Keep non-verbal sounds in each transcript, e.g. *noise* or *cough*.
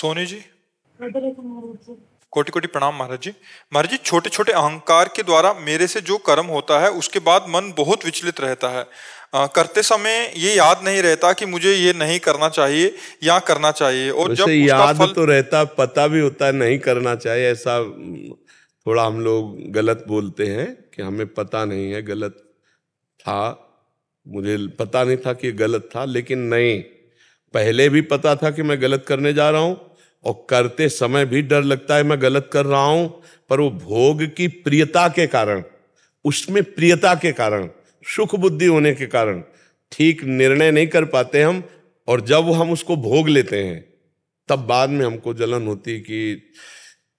सोनी जी कोटि कोटि प्रणाम महाराज जी महाराज जी छोटे छोटे अहंकार के द्वारा मेरे से जो कर्म होता है उसके बाद मन बहुत विचलित रहता है आ, करते समय ये याद नहीं रहता कि मुझे ये नहीं करना चाहिए या करना चाहिए और जब याद फल... तो रहता पता भी होता है नहीं करना चाहिए ऐसा थोड़ा हम लोग गलत बोलते हैं कि हमें पता नहीं है गलत था मुझे पता नहीं था कि गलत था लेकिन नहीं पहले भी पता था कि मैं गलत करने जा रहा हूँ और करते समय भी डर लगता है मैं गलत कर रहा हूं पर वो भोग की प्रियता के कारण उसमें प्रियता के कारण सुख बुद्धि होने के कारण ठीक निर्णय नहीं कर पाते हम और जब हम उसको भोग लेते हैं तब बाद में हमको जलन होती कि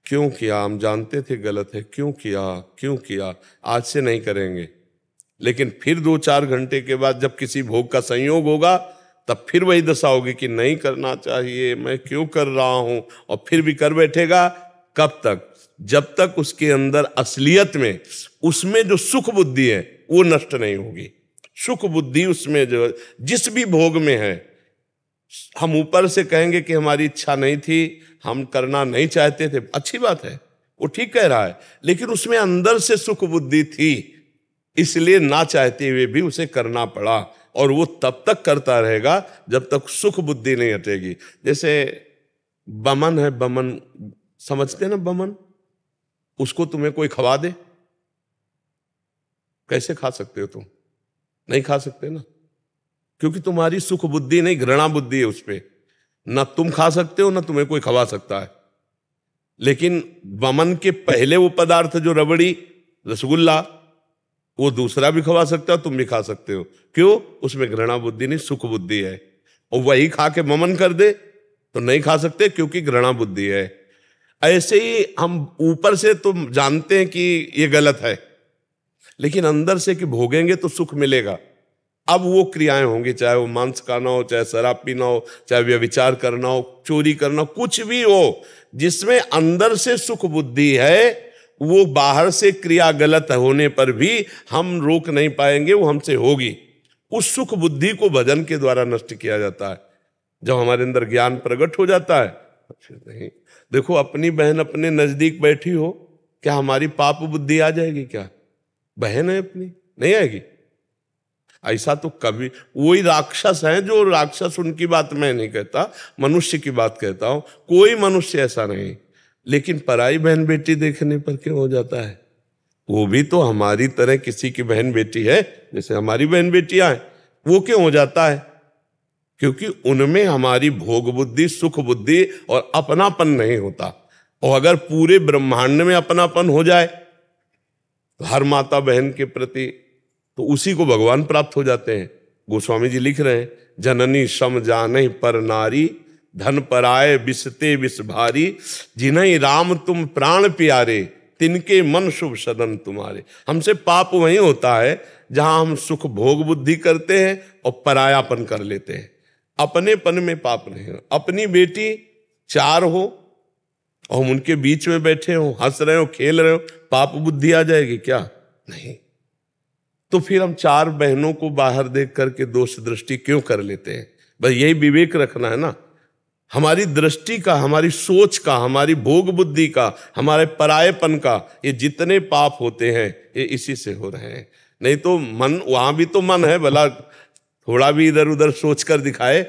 क्यों किया हम जानते थे गलत है क्यों किया क्यों किया आज से नहीं करेंगे लेकिन फिर दो चार घंटे के बाद जब किसी भोग का संयोग होगा तब फिर वही दशा होगी कि नहीं करना चाहिए मैं क्यों कर रहा हूं और फिर भी कर बैठेगा कब तक जब तक उसके अंदर असलियत में उसमें जो सुख बुद्धि है वो नष्ट नहीं होगी सुख बुद्धि उसमें जो जिस भी भोग में है हम ऊपर से कहेंगे कि हमारी इच्छा नहीं थी हम करना नहीं चाहते थे अच्छी बात है वो ठीक कह रहा है लेकिन उसमें अंदर से सुख बुद्धि थी इसलिए ना चाहते हुए भी उसे करना पड़ा और वो तब तक करता रहेगा जब तक सुख बुद्धि नहीं हटेगी जैसे बमन है बमन समझते ना बमन उसको तुम्हें कोई खवा दे कैसे खा सकते हो तुम नहीं खा सकते ना क्योंकि तुम्हारी सुख बुद्धि नहीं घृणा बुद्धि है उस पर ना तुम खा सकते हो ना तुम्हें कोई खवा सकता है लेकिन बमन के पहले वो पदार्थ जो रबड़ी रसगुल्ला वो दूसरा भी खवा सकता है तुम भी खा सकते हो क्यों उसमें घृणा बुद्धि नहीं सुख बुद्धि है और वही खा के ममन कर दे तो नहीं खा सकते क्योंकि घृणा बुद्धि है ऐसे ही हम ऊपर से तो जानते हैं कि ये गलत है लेकिन अंदर से कि भोगेंगे तो सुख मिलेगा अब वो क्रियाएं होंगी चाहे वो मांस खाना हो चाहे शराब पीना हो चाहे व्यविचार करना हो चोरी करना हो कुछ भी हो जिसमें अंदर से सुख बुद्धि है वो बाहर से क्रिया गलत होने पर भी हम रोक नहीं पाएंगे वो हमसे होगी उस सुख बुद्धि को भजन के द्वारा नष्ट किया जाता है जब हमारे अंदर ज्ञान प्रकट हो जाता है फिर अच्छा, नहीं देखो अपनी बहन अपने नजदीक बैठी हो क्या हमारी पाप बुद्धि आ जाएगी क्या बहन है अपनी नहीं आएगी ऐसा तो कभी वही राक्षस है जो राक्षस उनकी बात मैं नहीं कहता मनुष्य की बात कहता हूं कोई मनुष्य ऐसा नहीं लेकिन पराई बहन बेटी देखने पर क्यों हो जाता है वो भी तो हमारी तरह किसी की बहन बेटी है जैसे हमारी बहन बेटियां हैं वो क्यों हो जाता है क्योंकि उनमें हमारी भोग बुद्धि सुख बुद्धि और अपनापन नहीं होता और अगर पूरे ब्रह्मांड में अपनापन हो जाए तो हर माता बहन के प्रति तो उसी को भगवान प्राप्त हो जाते हैं गोस्वामी जी लिख रहे हैं जननी सम जान पर नारी धन पराय बिसते विष भारी जिन्हें राम तुम प्राण प्यारे तिनके मन शुभ सदन तुम्हारे हमसे पाप वही होता है जहां हम सुख भोग बुद्धि करते हैं और परायापन कर लेते हैं अपने पन में पाप नहीं हो अपनी बेटी चार हो और हम उनके बीच में बैठे हो हंस रहे हो खेल रहे हो पाप बुद्धि आ जाएगी क्या नहीं तो फिर हम चार बहनों को बाहर देख करके दोष दृष्टि क्यों कर लेते हैं बस यही विवेक रखना है ना हमारी दृष्टि का हमारी सोच का हमारी भोग बुद्धि का हमारे परायपन का ये जितने पाप होते हैं ये इसी से हो रहे हैं नहीं तो मन वहां भी तो मन है भला थोड़ा भी इधर उधर सोच कर दिखाए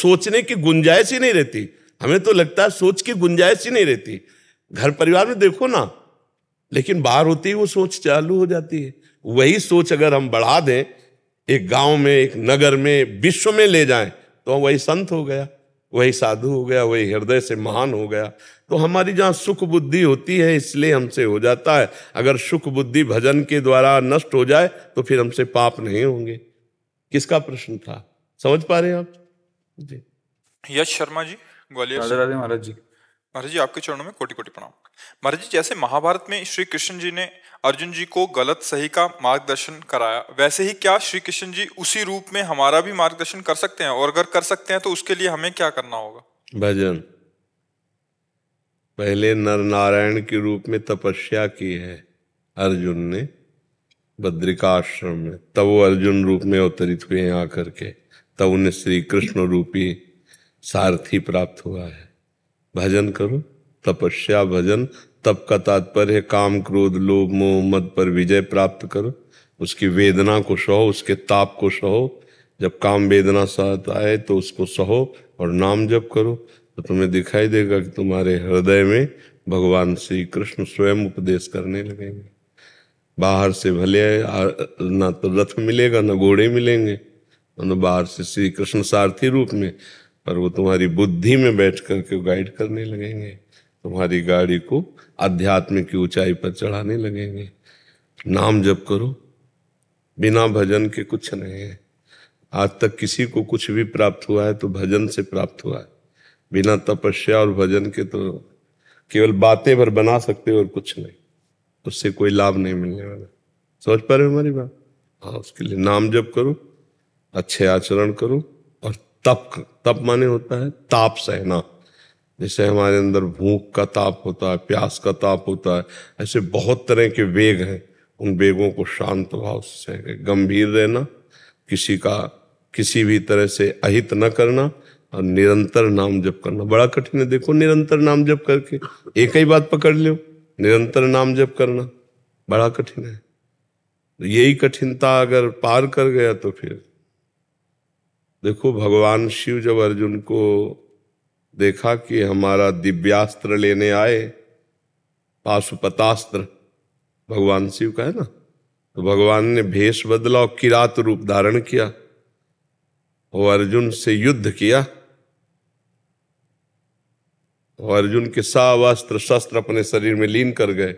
सोचने की गुंजाइश ही नहीं रहती हमें तो लगता है सोच की गुंजाइश ही नहीं रहती घर परिवार में देखो ना लेकिन बाहर होती ही वो सोच चालू हो जाती है वही सोच अगर हम बढ़ा दें एक गांव में एक नगर में विश्व में ले जाएं तो वही संत हो गया वही साधु हो गया वही हृदय से महान हो गया तो हमारी जहाँ सुख बुद्धि होती है इसलिए हमसे हो जाता है अगर सुख बुद्धि भजन के द्वारा नष्ट हो जाए तो फिर हमसे पाप नहीं होंगे किसका प्रश्न था समझ पा रहे हैं आप जी यश शर्मा जी ग्वालियर महाराज जी महाराज जी आपके चरणों में कोटि कोटि प्रणाम महाराज जी जैसे महाभारत में श्री कृष्ण जी ने अर्जुन जी को गलत सही का मार्गदर्शन कराया वैसे ही क्या श्री कृष्ण जी उसी रूप में हमारा भी मार्गदर्शन कर सकते हैं और अगर कर सकते हैं तो उसके लिए हमें क्या करना होगा भजन पहले नर नारायण के रूप में तपस्या की है अर्जुन ने बद्रिकाश्रम में तब वो अर्जुन रूप में अवतरित हुए हैं आकर के तब उन्हें श्री कृष्ण रूपी सारथी प्राप्त हुआ है भजन करो तपस्या भजन तप का तात्पर्य काम क्रोध लोभ मोह मद पर विजय प्राप्त करो उसकी वेदना को सहो उसके ताप को सहो जब काम वेदना साथ आए तो उसको सहो और नाम जप करो तो तुम्हें दिखाई देगा कि तुम्हारे हृदय में भगवान श्री कृष्ण स्वयं उपदेश करने लगेंगे बाहर से भले ना तो रथ मिलेगा ना घोड़े मिलेंगे तो बाहर से श्री कृष्ण सारथी रूप में पर वो तुम्हारी बुद्धि में बैठ करके गाइड करने लगेंगे तुम्हारी गाड़ी को अध्यात्म की ऊंचाई पर चढ़ाने लगेंगे नाम जप करो बिना भजन के कुछ नहीं है आज तक किसी को कुछ भी प्राप्त हुआ है तो भजन से प्राप्त हुआ है बिना तपस्या और भजन के तो केवल बातें भर बना सकते हो और कुछ नहीं उससे कोई लाभ नहीं मिलने वाला समझ पा रहे हो हमारी बात हाँ उसके लिए नाम जप करो अच्छे आचरण करो और तप तप माने होता है ताप सहना जैसे हमारे अंदर भूख का ताप होता है प्यास का ताप होता है ऐसे बहुत तरह के वेग हैं उन वेगों को शांत भाव से गंभीर रहना किसी का किसी भी तरह से अहित न करना और निरंतर नाम जप करना बड़ा कठिन है देखो निरंतर नाम जप करके एक ही बात पकड़ लो निरंतर नाम जप करना बड़ा कठिन है तो यही कठिनता अगर पार कर गया तो फिर देखो भगवान शिव जब अर्जुन को देखा कि हमारा दिव्यास्त्र लेने आए पाशुपतास्त्र भगवान शिव का है ना तो भगवान ने भेष बदला और किरात रूप धारण किया और अर्जुन से युद्ध किया और अर्जुन के सावस्त्र शस्त्र अपने शरीर में लीन कर गए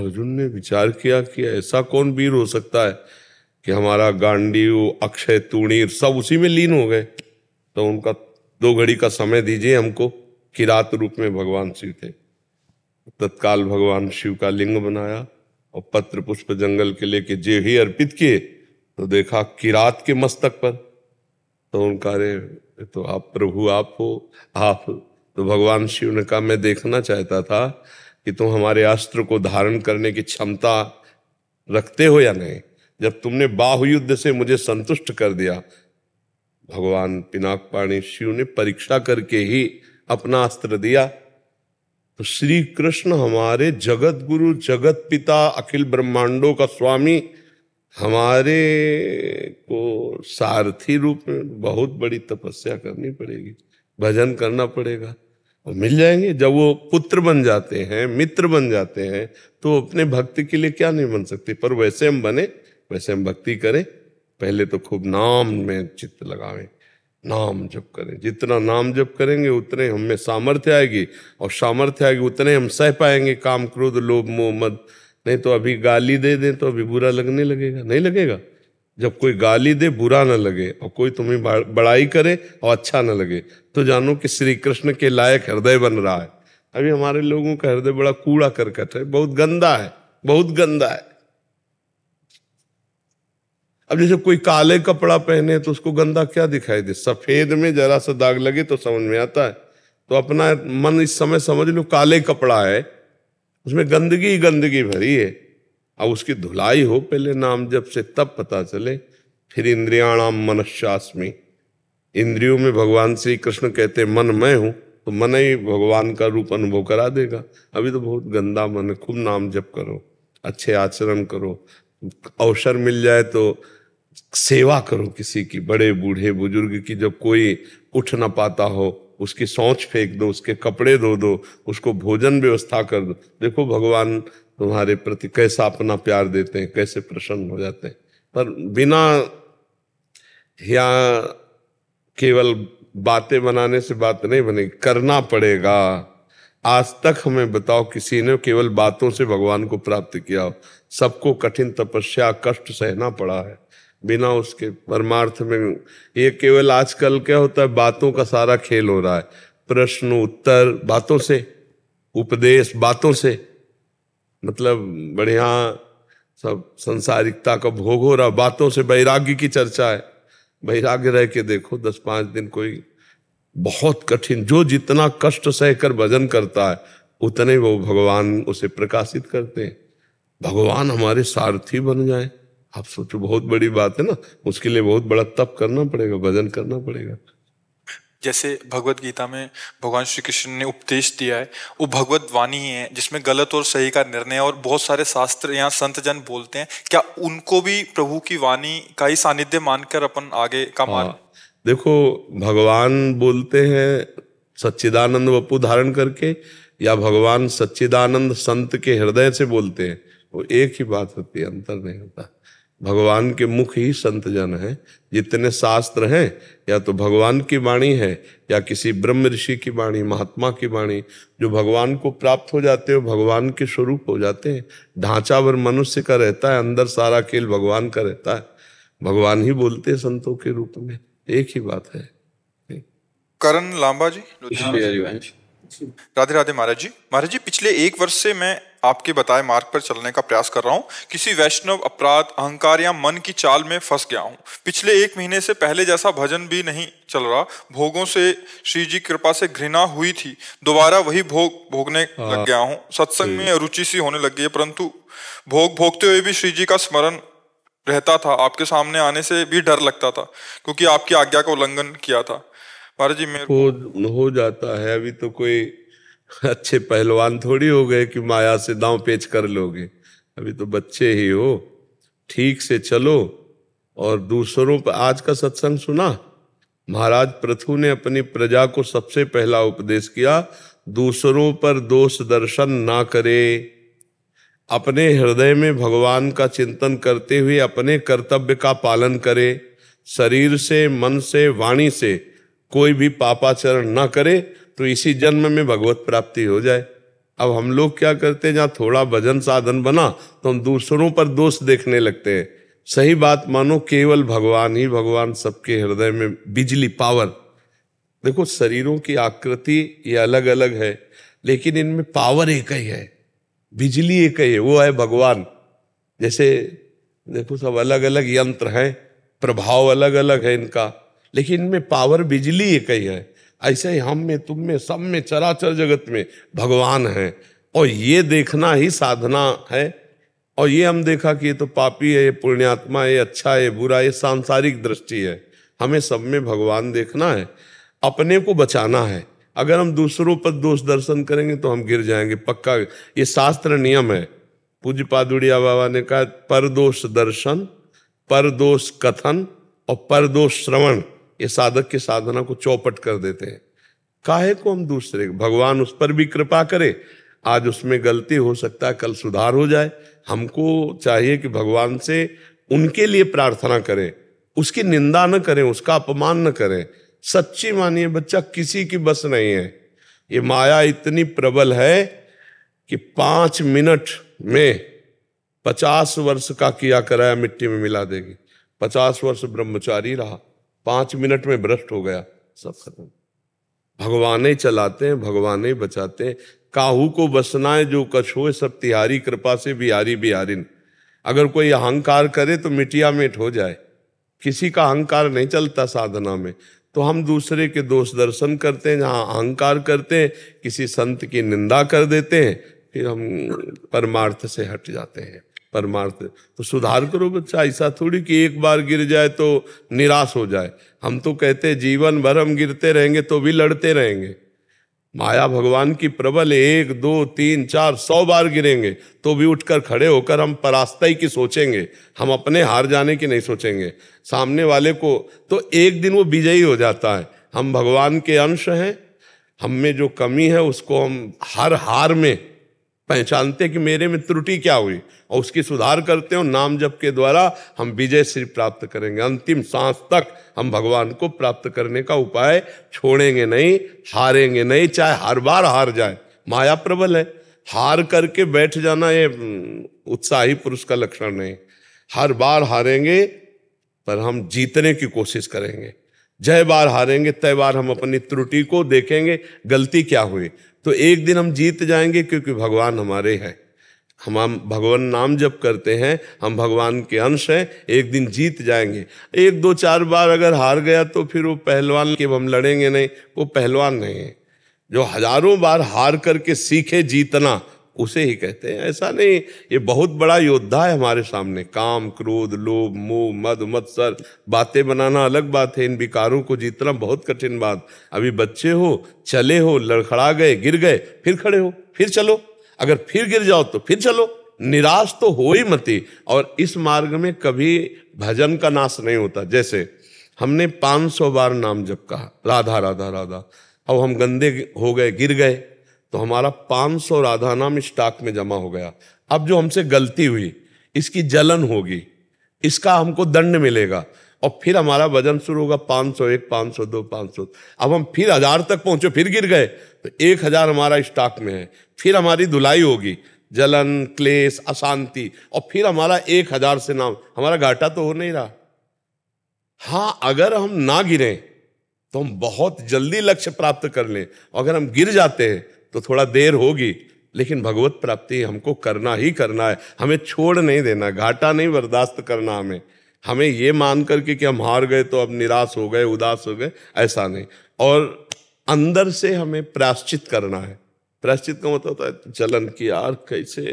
अर्जुन ने विचार किया कि ऐसा कौन वीर हो सकता है कि हमारा गांडीव अक्षय तुणीर सब उसी में लीन हो गए तो उनका दो घड़ी का समय दीजिए हमको किरात रूप में भगवान शिव थे तत्काल भगवान शिव का लिंग बनाया और पत्र पुष्प जंगल के लेके जे ही अर्पित किए तो देखा किरात के मस्तक पर तो उनका रे तो आप प्रभु आप हो आप तो भगवान शिव ने कहा मैं देखना चाहता था कि तुम हमारे अस्त्र को धारण करने की क्षमता रखते हो या नहीं जब तुमने बाहु युद्ध से मुझे संतुष्ट कर दिया भगवान पिनाक पाणी शिव ने परीक्षा करके ही अपना अस्त्र दिया तो श्री कृष्ण हमारे जगत गुरु जगत पिता अखिल ब्रह्मांडों का स्वामी हमारे को सारथी रूप में बहुत बड़ी तपस्या करनी पड़ेगी भजन करना पड़ेगा और मिल जाएंगे जब वो पुत्र बन जाते हैं मित्र बन जाते हैं तो अपने भक्ति के लिए क्या नहीं बन सकते पर वैसे हम बने वैसे हम भक्ति करें पहले तो खूब नाम में चित्त लगावे नाम जप करें जितना नाम जप करेंगे उतने हम में सामर्थ्य आएगी और सामर्थ्य आएगी उतने हम सह पाएंगे काम क्रोध लोभ मोह मद नहीं तो अभी गाली दे दें तो अभी बुरा लगने लगेगा नहीं लगेगा जब कोई गाली दे बुरा ना लगे और कोई तुम्हें बड़ाई करे और अच्छा ना लगे तो जानो कि श्री कृष्ण के लायक हृदय बन रहा है अभी हमारे लोगों का हृदय बड़ा कूड़ा करकट है बहुत गंदा है बहुत गंदा है अब जैसे कोई काले कपड़ा पहने तो उसको गंदा क्या दिखाई दे सफेद में जरा सा दाग लगे तो समझ में आता है तो अपना मन इस समय समझ लो काले कपड़ा है उसमें गंदगी गंदगी भरी है अब उसकी धुलाई हो पहले नाम जब से तब पता चले फिर इंद्रियाणाम मनस्यास्मी इंद्रियों में भगवान श्री कृष्ण कहते मन मैं हूँ तो मन ही भगवान का रूप अनुभव करा देगा अभी तो बहुत गंदा मन है खूब नाम जप करो अच्छे आचरण करो अवसर मिल जाए तो सेवा करो किसी की बड़े बूढ़े बुजुर्ग की जब कोई उठ ना पाता हो उसकी सोच फेंक दो उसके कपड़े धो दो उसको भोजन व्यवस्था कर दो देखो भगवान तुम्हारे प्रति कैसा अपना प्यार देते हैं कैसे प्रसन्न हो जाते हैं पर बिना या केवल बातें बनाने से बात नहीं बनेगी करना पड़ेगा आज तक हमें बताओ किसी ने केवल बातों से भगवान को प्राप्त किया हो सबको कठिन तपस्या कष्ट सहना पड़ा है बिना उसके परमार्थ में ये केवल आजकल क्या होता है बातों का सारा खेल हो रहा है प्रश्न उत्तर बातों से उपदेश बातों से मतलब बढ़िया सब संसारिकता का भोग हो रहा बातों से वैराग्य की चर्चा है वैराग्य रह के देखो दस पांच दिन कोई बहुत कठिन जो जितना कष्ट सहकर भजन करता है उतने वो भगवान उसे प्रकाशित करते हैं भगवान हमारे सारथी बन जाए आप सोचो बहुत बड़ी बात है ना उसके लिए बहुत बड़ा तप करना पड़ेगा भजन करना पड़ेगा जैसे भगवत गीता में भगवान श्री कृष्ण ने उपदेश दिया है वो भगवत वाणी है जिसमें गलत और सही का निर्णय और बहुत सारे शास्त्र यहाँ संत जन बोलते हैं क्या उनको भी प्रभु की वाणी का ही सानिध्य मानकर अपन आगे का हाँ। मार्ग देखो भगवान बोलते हैं सच्चिदानंद बपू धारण करके या भगवान सच्चिदानंद संत के हृदय से बोलते हैं वो एक ही बात होती है अंतर नहीं होता भगवान के मुख ही संत जन है जितने शास्त्र हैं या तो भगवान की वाणी है या किसी ब्रह्म ऋषि की वाणी महात्मा की वाणी जो भगवान को प्राप्त हो जाते हो भगवान के स्वरूप हो जाते हैं ढांचा भर मनुष्य का रहता है अंदर सारा खेल भगवान का रहता है भगवान ही बोलते हैं संतों के रूप में एक ही बात है करण लांबा जी राधे राधे महाराज जी महाराज जी पिछले एक वर्ष से मैं आपके बताए मार्ग पर चलने का प्रयास कर रहा हूँ किसी वैष्णव अपराध अहंकार या मन की चाल में फंस गया हूँ पिछले एक महीने से पहले जैसा भजन भी नहीं चल रहा भोगों से श्री जी कृपा से घृणा हुई थी दोबारा वही भोग भोगने लग हाँ। गया हूँ सत्संग में रुचि सी होने लग गई है परंतु भोग भोगते हुए भी श्री जी का स्मरण रहता था आपके सामने आने से भी डर लगता था क्योंकि आपकी आज्ञा का उल्लंघन किया था पर जी मेरे हो, हो जाता है अभी तो कोई अच्छे पहलवान थोड़ी हो गए कि माया से दांव पेच कर लोगे अभी तो बच्चे ही हो ठीक से चलो और दूसरों पर आज का सत्संग सुना महाराज प्रथु ने अपनी प्रजा को सबसे पहला उपदेश किया दूसरों पर दोष दर्शन ना करे अपने हृदय में भगवान का चिंतन करते हुए अपने कर्तव्य का पालन करे शरीर से मन से वाणी से कोई भी पापाचरण ना करे तो इसी जन्म में भगवत प्राप्ति हो जाए अब हम लोग क्या करते हैं जहाँ थोड़ा भजन साधन बना तो हम दूसरों पर दोष देखने लगते हैं सही बात मानो केवल भगवान ही भगवान सबके हृदय में बिजली पावर देखो शरीरों की आकृति ये अलग अलग है लेकिन इनमें पावर एक ही है बिजली एक ही है वो है भगवान जैसे देखो सब अलग अलग यंत्र हैं प्रभाव अलग अलग है इनका लेकिन इनमें पावर बिजली एक ही है ऐसे ही हम में तुम में सब में चराचर जगत में भगवान है और ये देखना ही साधना है और ये हम देखा कि ये तो पापी है ये पुण्यात्मा है ये अच्छा है बुरा ये सांसारिक दृष्टि है हमें सब में भगवान देखना है अपने को बचाना है अगर हम दूसरों पर दोष दर्शन करेंगे तो हम गिर जाएंगे पक्का ये शास्त्र नियम है पूज्य पादुड़िया बाबा ने कहा परदोष दर्शन परदोष कथन और परदोष श्रवण ये साधक की साधना को चौपट कर देते हैं काहे को हम दूसरे भगवान उस पर भी कृपा करे आज उसमें गलती हो सकता है कल सुधार हो जाए हमको चाहिए कि भगवान से उनके लिए प्रार्थना करें उसकी निंदा न करें उसका अपमान न करें सच्ची मानिए बच्चा किसी की बस नहीं है ये माया इतनी प्रबल है कि पांच मिनट में पचास वर्ष का किया कराया मिट्टी में मिला देगी पचास वर्ष ब्रह्मचारी रहा पांच मिनट में भ्रष्ट हो गया सब खत्म भगवान ही चलाते हैं भगवान ही बचाते हैं काहू को बसनाए जो कछुए सब तिहारी कृपा से बिहारी बिहारिन अगर कोई अहंकार करे तो मिटिया मेट हो जाए किसी का अहंकार नहीं चलता साधना में तो हम दूसरे के दोष दर्शन करते हैं जहाँ अहंकार करते हैं किसी संत की निंदा कर देते हैं फिर हम परमार्थ से हट जाते हैं परमार्थ तो सुधार करो बच्चा ऐसा थोड़ी कि एक बार गिर जाए तो निराश हो जाए हम तो कहते जीवन भर हम गिरते रहेंगे तो भी लड़ते रहेंगे माया भगवान की प्रबल एक दो तीन चार सौ बार गिरेंगे तो भी उठकर खड़े होकर हम ही की सोचेंगे हम अपने हार जाने की नहीं सोचेंगे सामने वाले को तो एक दिन वो विजयी हो जाता है हम भगवान के अंश हैं हम में जो कमी है उसको हम हर हार में पहचानते कि मेरे में त्रुटि क्या हुई और उसकी सुधार करते हो नाम जप के द्वारा हम विजय श्री प्राप्त करेंगे अंतिम सांस तक हम भगवान को प्राप्त करने का उपाय छोड़ेंगे नहीं हारेंगे नहीं चाहे हर बार हार जाए माया प्रबल है हार करके बैठ जाना ये उत्साही पुरुष का लक्षण नहीं हर बार हारेंगे पर हम जीतने की कोशिश करेंगे जय बार हारेंगे तय बार हम अपनी त्रुटि को देखेंगे गलती क्या हुई तो एक दिन हम जीत जाएंगे क्योंकि भगवान हमारे हैं हम हम भगवान नाम जप करते हैं हम भगवान के अंश हैं एक दिन जीत जाएंगे एक दो चार बार अगर हार गया तो फिर वो पहलवान के हम लड़ेंगे नहीं वो पहलवान नहीं है जो हजारों बार हार करके सीखे जीतना उसे ही कहते हैं ऐसा नहीं ये बहुत बड़ा योद्धा है हमारे सामने काम क्रोध लोभ मोह मद मत्सर बातें बनाना अलग बात है इन विकारों को जीतना बहुत कठिन बात अभी बच्चे हो चले हो लड़खड़ा गए गिर गए फिर खड़े हो फिर चलो अगर फिर गिर जाओ तो फिर चलो निराश तो हो ही मती और इस मार्ग में कभी भजन का नाश नहीं होता जैसे हमने 500 बार नाम जप कहा राधा राधा राधा अब हम गंदे हो गए गिर गए तो हमारा 500 राधा नाम स्टॉक में जमा हो गया अब जो हमसे गलती हुई इसकी जलन होगी इसका हमको दंड मिलेगा और फिर हमारा वजन शुरू होगा पाँच सौ एक पाँच सौ दो पाँच सौ अब हम फिर हज़ार तक पहुंचे फिर गिर गए तो एक हज़ार हमारा स्टॉक में है फिर हमारी धुलाई होगी जलन क्लेश अशांति और फिर हमारा एक हज़ार से नाम हमारा घाटा तो हो नहीं रहा हाँ अगर हम ना गिरें तो हम बहुत जल्दी लक्ष्य प्राप्त कर लें अगर हम गिर जाते हैं तो थोड़ा देर होगी लेकिन भगवत प्राप्ति हमको करना ही करना है हमें छोड़ नहीं देना घाटा नहीं बर्दाश्त करना हमें हमें ये मान करके कि हम हार गए तो अब निराश हो गए उदास हो गए ऐसा नहीं और अंदर से हमें प्राश्चित करना है प्राश्चित का मतलब होता है जलन की यार कैसे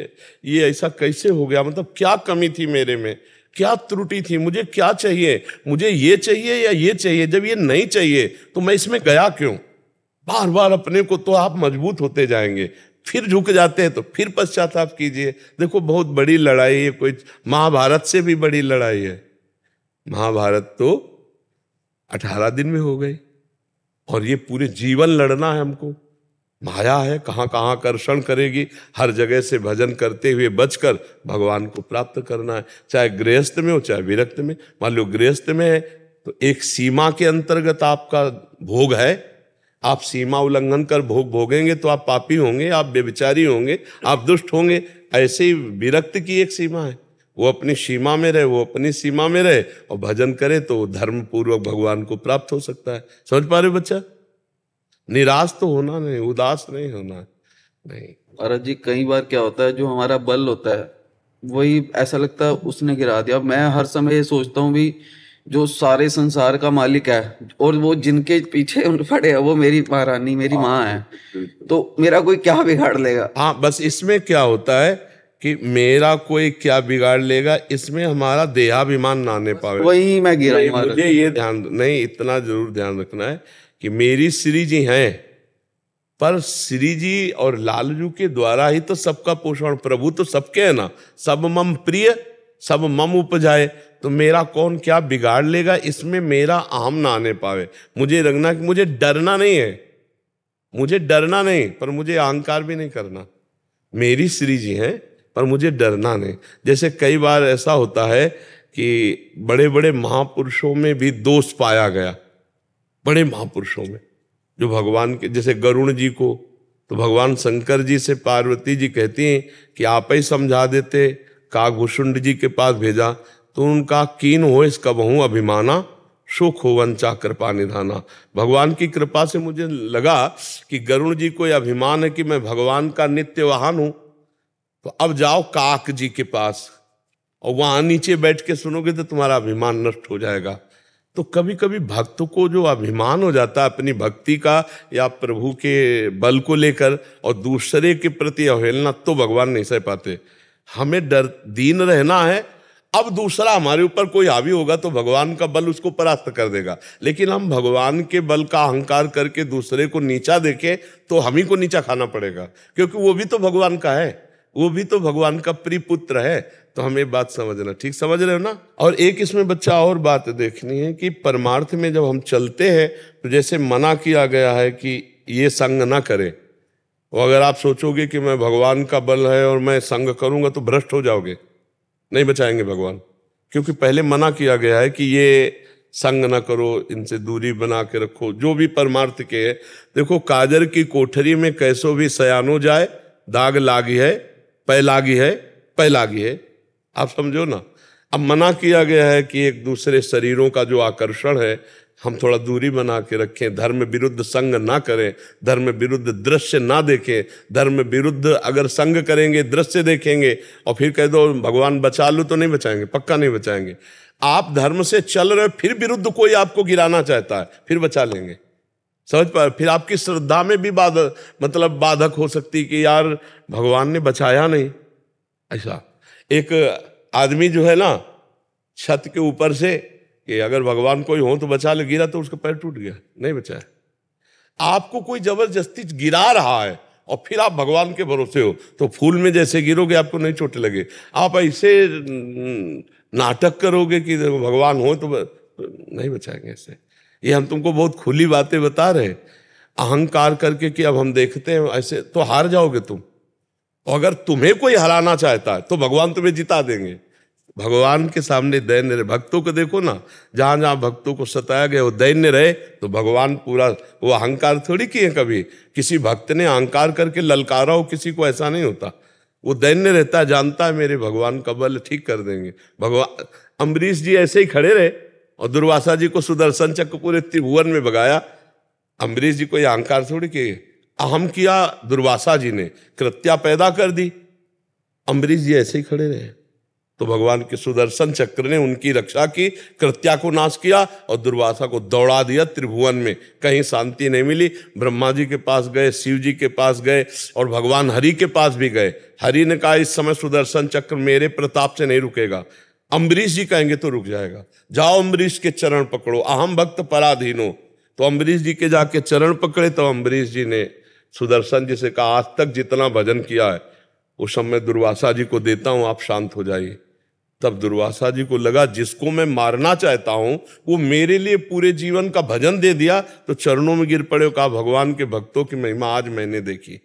ये ऐसा कैसे हो गया मतलब क्या कमी थी मेरे में क्या त्रुटि थी मुझे क्या चाहिए मुझे ये चाहिए या ये चाहिए जब ये नहीं चाहिए तो मैं इसमें गया क्यों बार बार अपने को तो आप मजबूत होते जाएंगे फिर झुक जाते हैं तो फिर पश्चाताप कीजिए देखो बहुत बड़ी लड़ाई है कोई महाभारत से भी बड़ी लड़ाई है महाभारत तो अठारह दिन में हो गई और ये पूरे जीवन लड़ना है हमको माया है कहाँ कहाँ आकर्षण करेगी हर जगह से भजन करते हुए बचकर भगवान को प्राप्त करना है चाहे गृहस्थ में हो चाहे विरक्त में मान लो गृहस्थ में है तो एक सीमा के अंतर्गत आपका भोग है आप सीमा उल्लंघन कर भोग भोगेंगे तो आप पापी होंगे आप बेविचारी होंगे आप दुष्ट होंगे ऐसे ही विरक्त की एक सीमा है वो अपनी सीमा में रहे वो अपनी सीमा में रहे और भजन करे तो धर्म पूर्वक भगवान को प्राप्त हो सकता है समझ पा रहे बच्चा निराश तो होना नहीं उदास नहीं होना नहीं अरज जी कई बार क्या होता है जो हमारा बल होता है वही ऐसा लगता है उसने गिरा दिया मैं हर समय ये सोचता हूँ भी जो सारे संसार का मालिक है और वो जिनके पीछे पड़े है वो मेरी महारानी मेरी हाँ, माँ है तो मेरा कोई क्या बिगाड़ लेगा हाँ बस इसमें क्या होता है कि मेरा कोई क्या बिगाड़ लेगा इसमें हमारा देहाभिमान ना आने पावे वही मैं गिरा मुझे ये ध्यान नहीं इतना जरूर ध्यान रखना है कि मेरी श्री जी हैं पर श्री जी और लालजू के द्वारा ही तो सबका पोषण प्रभु तो सबके है ना सब मम प्रिय सब मम उपजाए तो मेरा कौन क्या बिगाड़ लेगा इसमें मेरा आम ना आने पावे मुझे रंगना कि मुझे डरना नहीं है मुझे डरना नहीं पर मुझे अहंकार भी नहीं करना मेरी श्री जी हैं पर मुझे डरना नहीं जैसे कई बार ऐसा होता है कि बड़े बड़े महापुरुषों में भी दोष पाया गया बड़े महापुरुषों में जो भगवान के जैसे गरुण जी को तो भगवान शंकर जी से पार्वती जी कहती हैं कि आप ही समझा देते घुसुंड जी के पास भेजा तो उनका कीन हो इसका बहु अभिमाना सुख हो वंचा कृपा निधाना भगवान की कृपा से मुझे लगा कि गरुण जी को यह अभिमान है कि मैं भगवान का नित्य वाहन हूं तो अब जाओ काक जी के पास और वहां नीचे बैठ के सुनोगे तो तुम्हारा अभिमान नष्ट हो जाएगा तो कभी कभी भक्त को जो अभिमान हो जाता है अपनी भक्ति का या प्रभु के बल को लेकर और दूसरे के प्रति अवहेलना तो भगवान नहीं सह पाते हमें डर दीन रहना है अब दूसरा हमारे ऊपर कोई हावी होगा तो भगवान का बल उसको परास्त कर देगा लेकिन हम भगवान के बल का अहंकार करके दूसरे को नीचा देखें तो हम ही को नीचा खाना पड़ेगा क्योंकि वो भी तो भगवान का है वो भी तो भगवान का प्रिय पुत्र है तो हमें बात समझना ठीक समझ रहे हो ना और एक इसमें बच्चा और बात देखनी है कि परमार्थ में जब हम चलते हैं तो जैसे मना किया गया है कि ये संग ना करें और अगर आप सोचोगे कि मैं भगवान का बल है और मैं संग करूंगा तो भ्रष्ट हो जाओगे नहीं बचाएंगे भगवान क्योंकि पहले मना किया गया है कि ये संग ना करो इनसे दूरी बना के रखो जो भी परमार्थ के है देखो काजर की कोठरी में कैसो भी सयानो जाए दाग लागी है पैलागी है पैलागी है आप समझो ना अब मना किया गया है कि एक दूसरे शरीरों का जो आकर्षण है हम थोड़ा दूरी बना के रखें धर्म विरुद्ध संग ना करें धर्म विरुद्ध दृश्य ना देखें धर्म विरुद्ध अगर संग करेंगे दृश्य देखेंगे और फिर कह दो भगवान बचा लो तो नहीं बचाएंगे पक्का नहीं बचाएंगे आप धर्म से चल रहे फिर विरुद्ध कोई आपको गिराना चाहता है फिर बचा लेंगे समझ पा फिर आपकी श्रद्धा में भी बाधक मतलब बाधक हो सकती कि यार भगवान ने बचाया नहीं ऐसा एक आदमी जो है ना छत के ऊपर से कि अगर भगवान कोई हो तो बचा ले गिरा तो उसका पैर टूट गया नहीं बचा है आपको कोई जबरदस्ती गिरा रहा है और फिर आप भगवान के भरोसे हो तो फूल में जैसे गिरोगे आपको नहीं चोट लगे आप ऐसे नाटक करोगे कि भगवान हो तो नहीं बचाएंगे ऐसे ये हम तुमको बहुत खुली बातें बता रहे हैं अहंकार करके कि अब हम देखते हैं ऐसे तो हार जाओगे तुम और अगर तुम्हें कोई हराना चाहता है तो भगवान तुम्हें जिता देंगे भगवान के सामने दैन्य रहे भक्तों को देखो ना जहाँ जहाँ भक्तों को सताया गया वो दैन्य रहे तो भगवान पूरा वो अहंकार थोड़ी किए कभी किसी भक्त ने अहंकार करके ललकारा हो किसी को ऐसा नहीं होता वो दैन्य रहता जानता है मेरे भगवान का बल ठीक कर देंगे भगवान अम्बरीश जी ऐसे ही खड़े रहे और दुर्वासा जी को सुदर्शन चक्र पूरे त्रिभुवन में भगाया अम्बरीश जी को यह अहंकार थोड़ी किए अहम किया दुर्वासा जी ने कृत्या पैदा कर दी अम्बरीश जी ऐसे ही खड़े रहे तो भगवान के सुदर्शन चक्र ने उनकी रक्षा की कृत्या को नाश किया और दुर्वासा को दौड़ा दिया त्रिभुवन में कहीं शांति नहीं मिली ब्रह्मा जी के पास गए शिव जी के पास गए और भगवान हरि के पास भी गए हरि ने कहा इस समय सुदर्शन चक्र मेरे प्रताप से नहीं रुकेगा अम्बरीश जी कहेंगे तो रुक जाएगा जाओ अम्बरीश के चरण पकड़ो अहम भक्त हो तो अम्बरीश जी के जाके चरण पकड़े तो अम्बरीश जी ने सुदर्शन जी से कहा आज तक जितना भजन किया है उस समय दुर्वासा जी को देता हूँ आप शांत हो जाइए तब दुर्वासा जी को लगा जिसको मैं मारना चाहता हूं वो मेरे लिए पूरे जीवन का भजन दे दिया तो चरणों में गिर पड़े कहा भगवान के भक्तों की महिमा आज मैंने देखी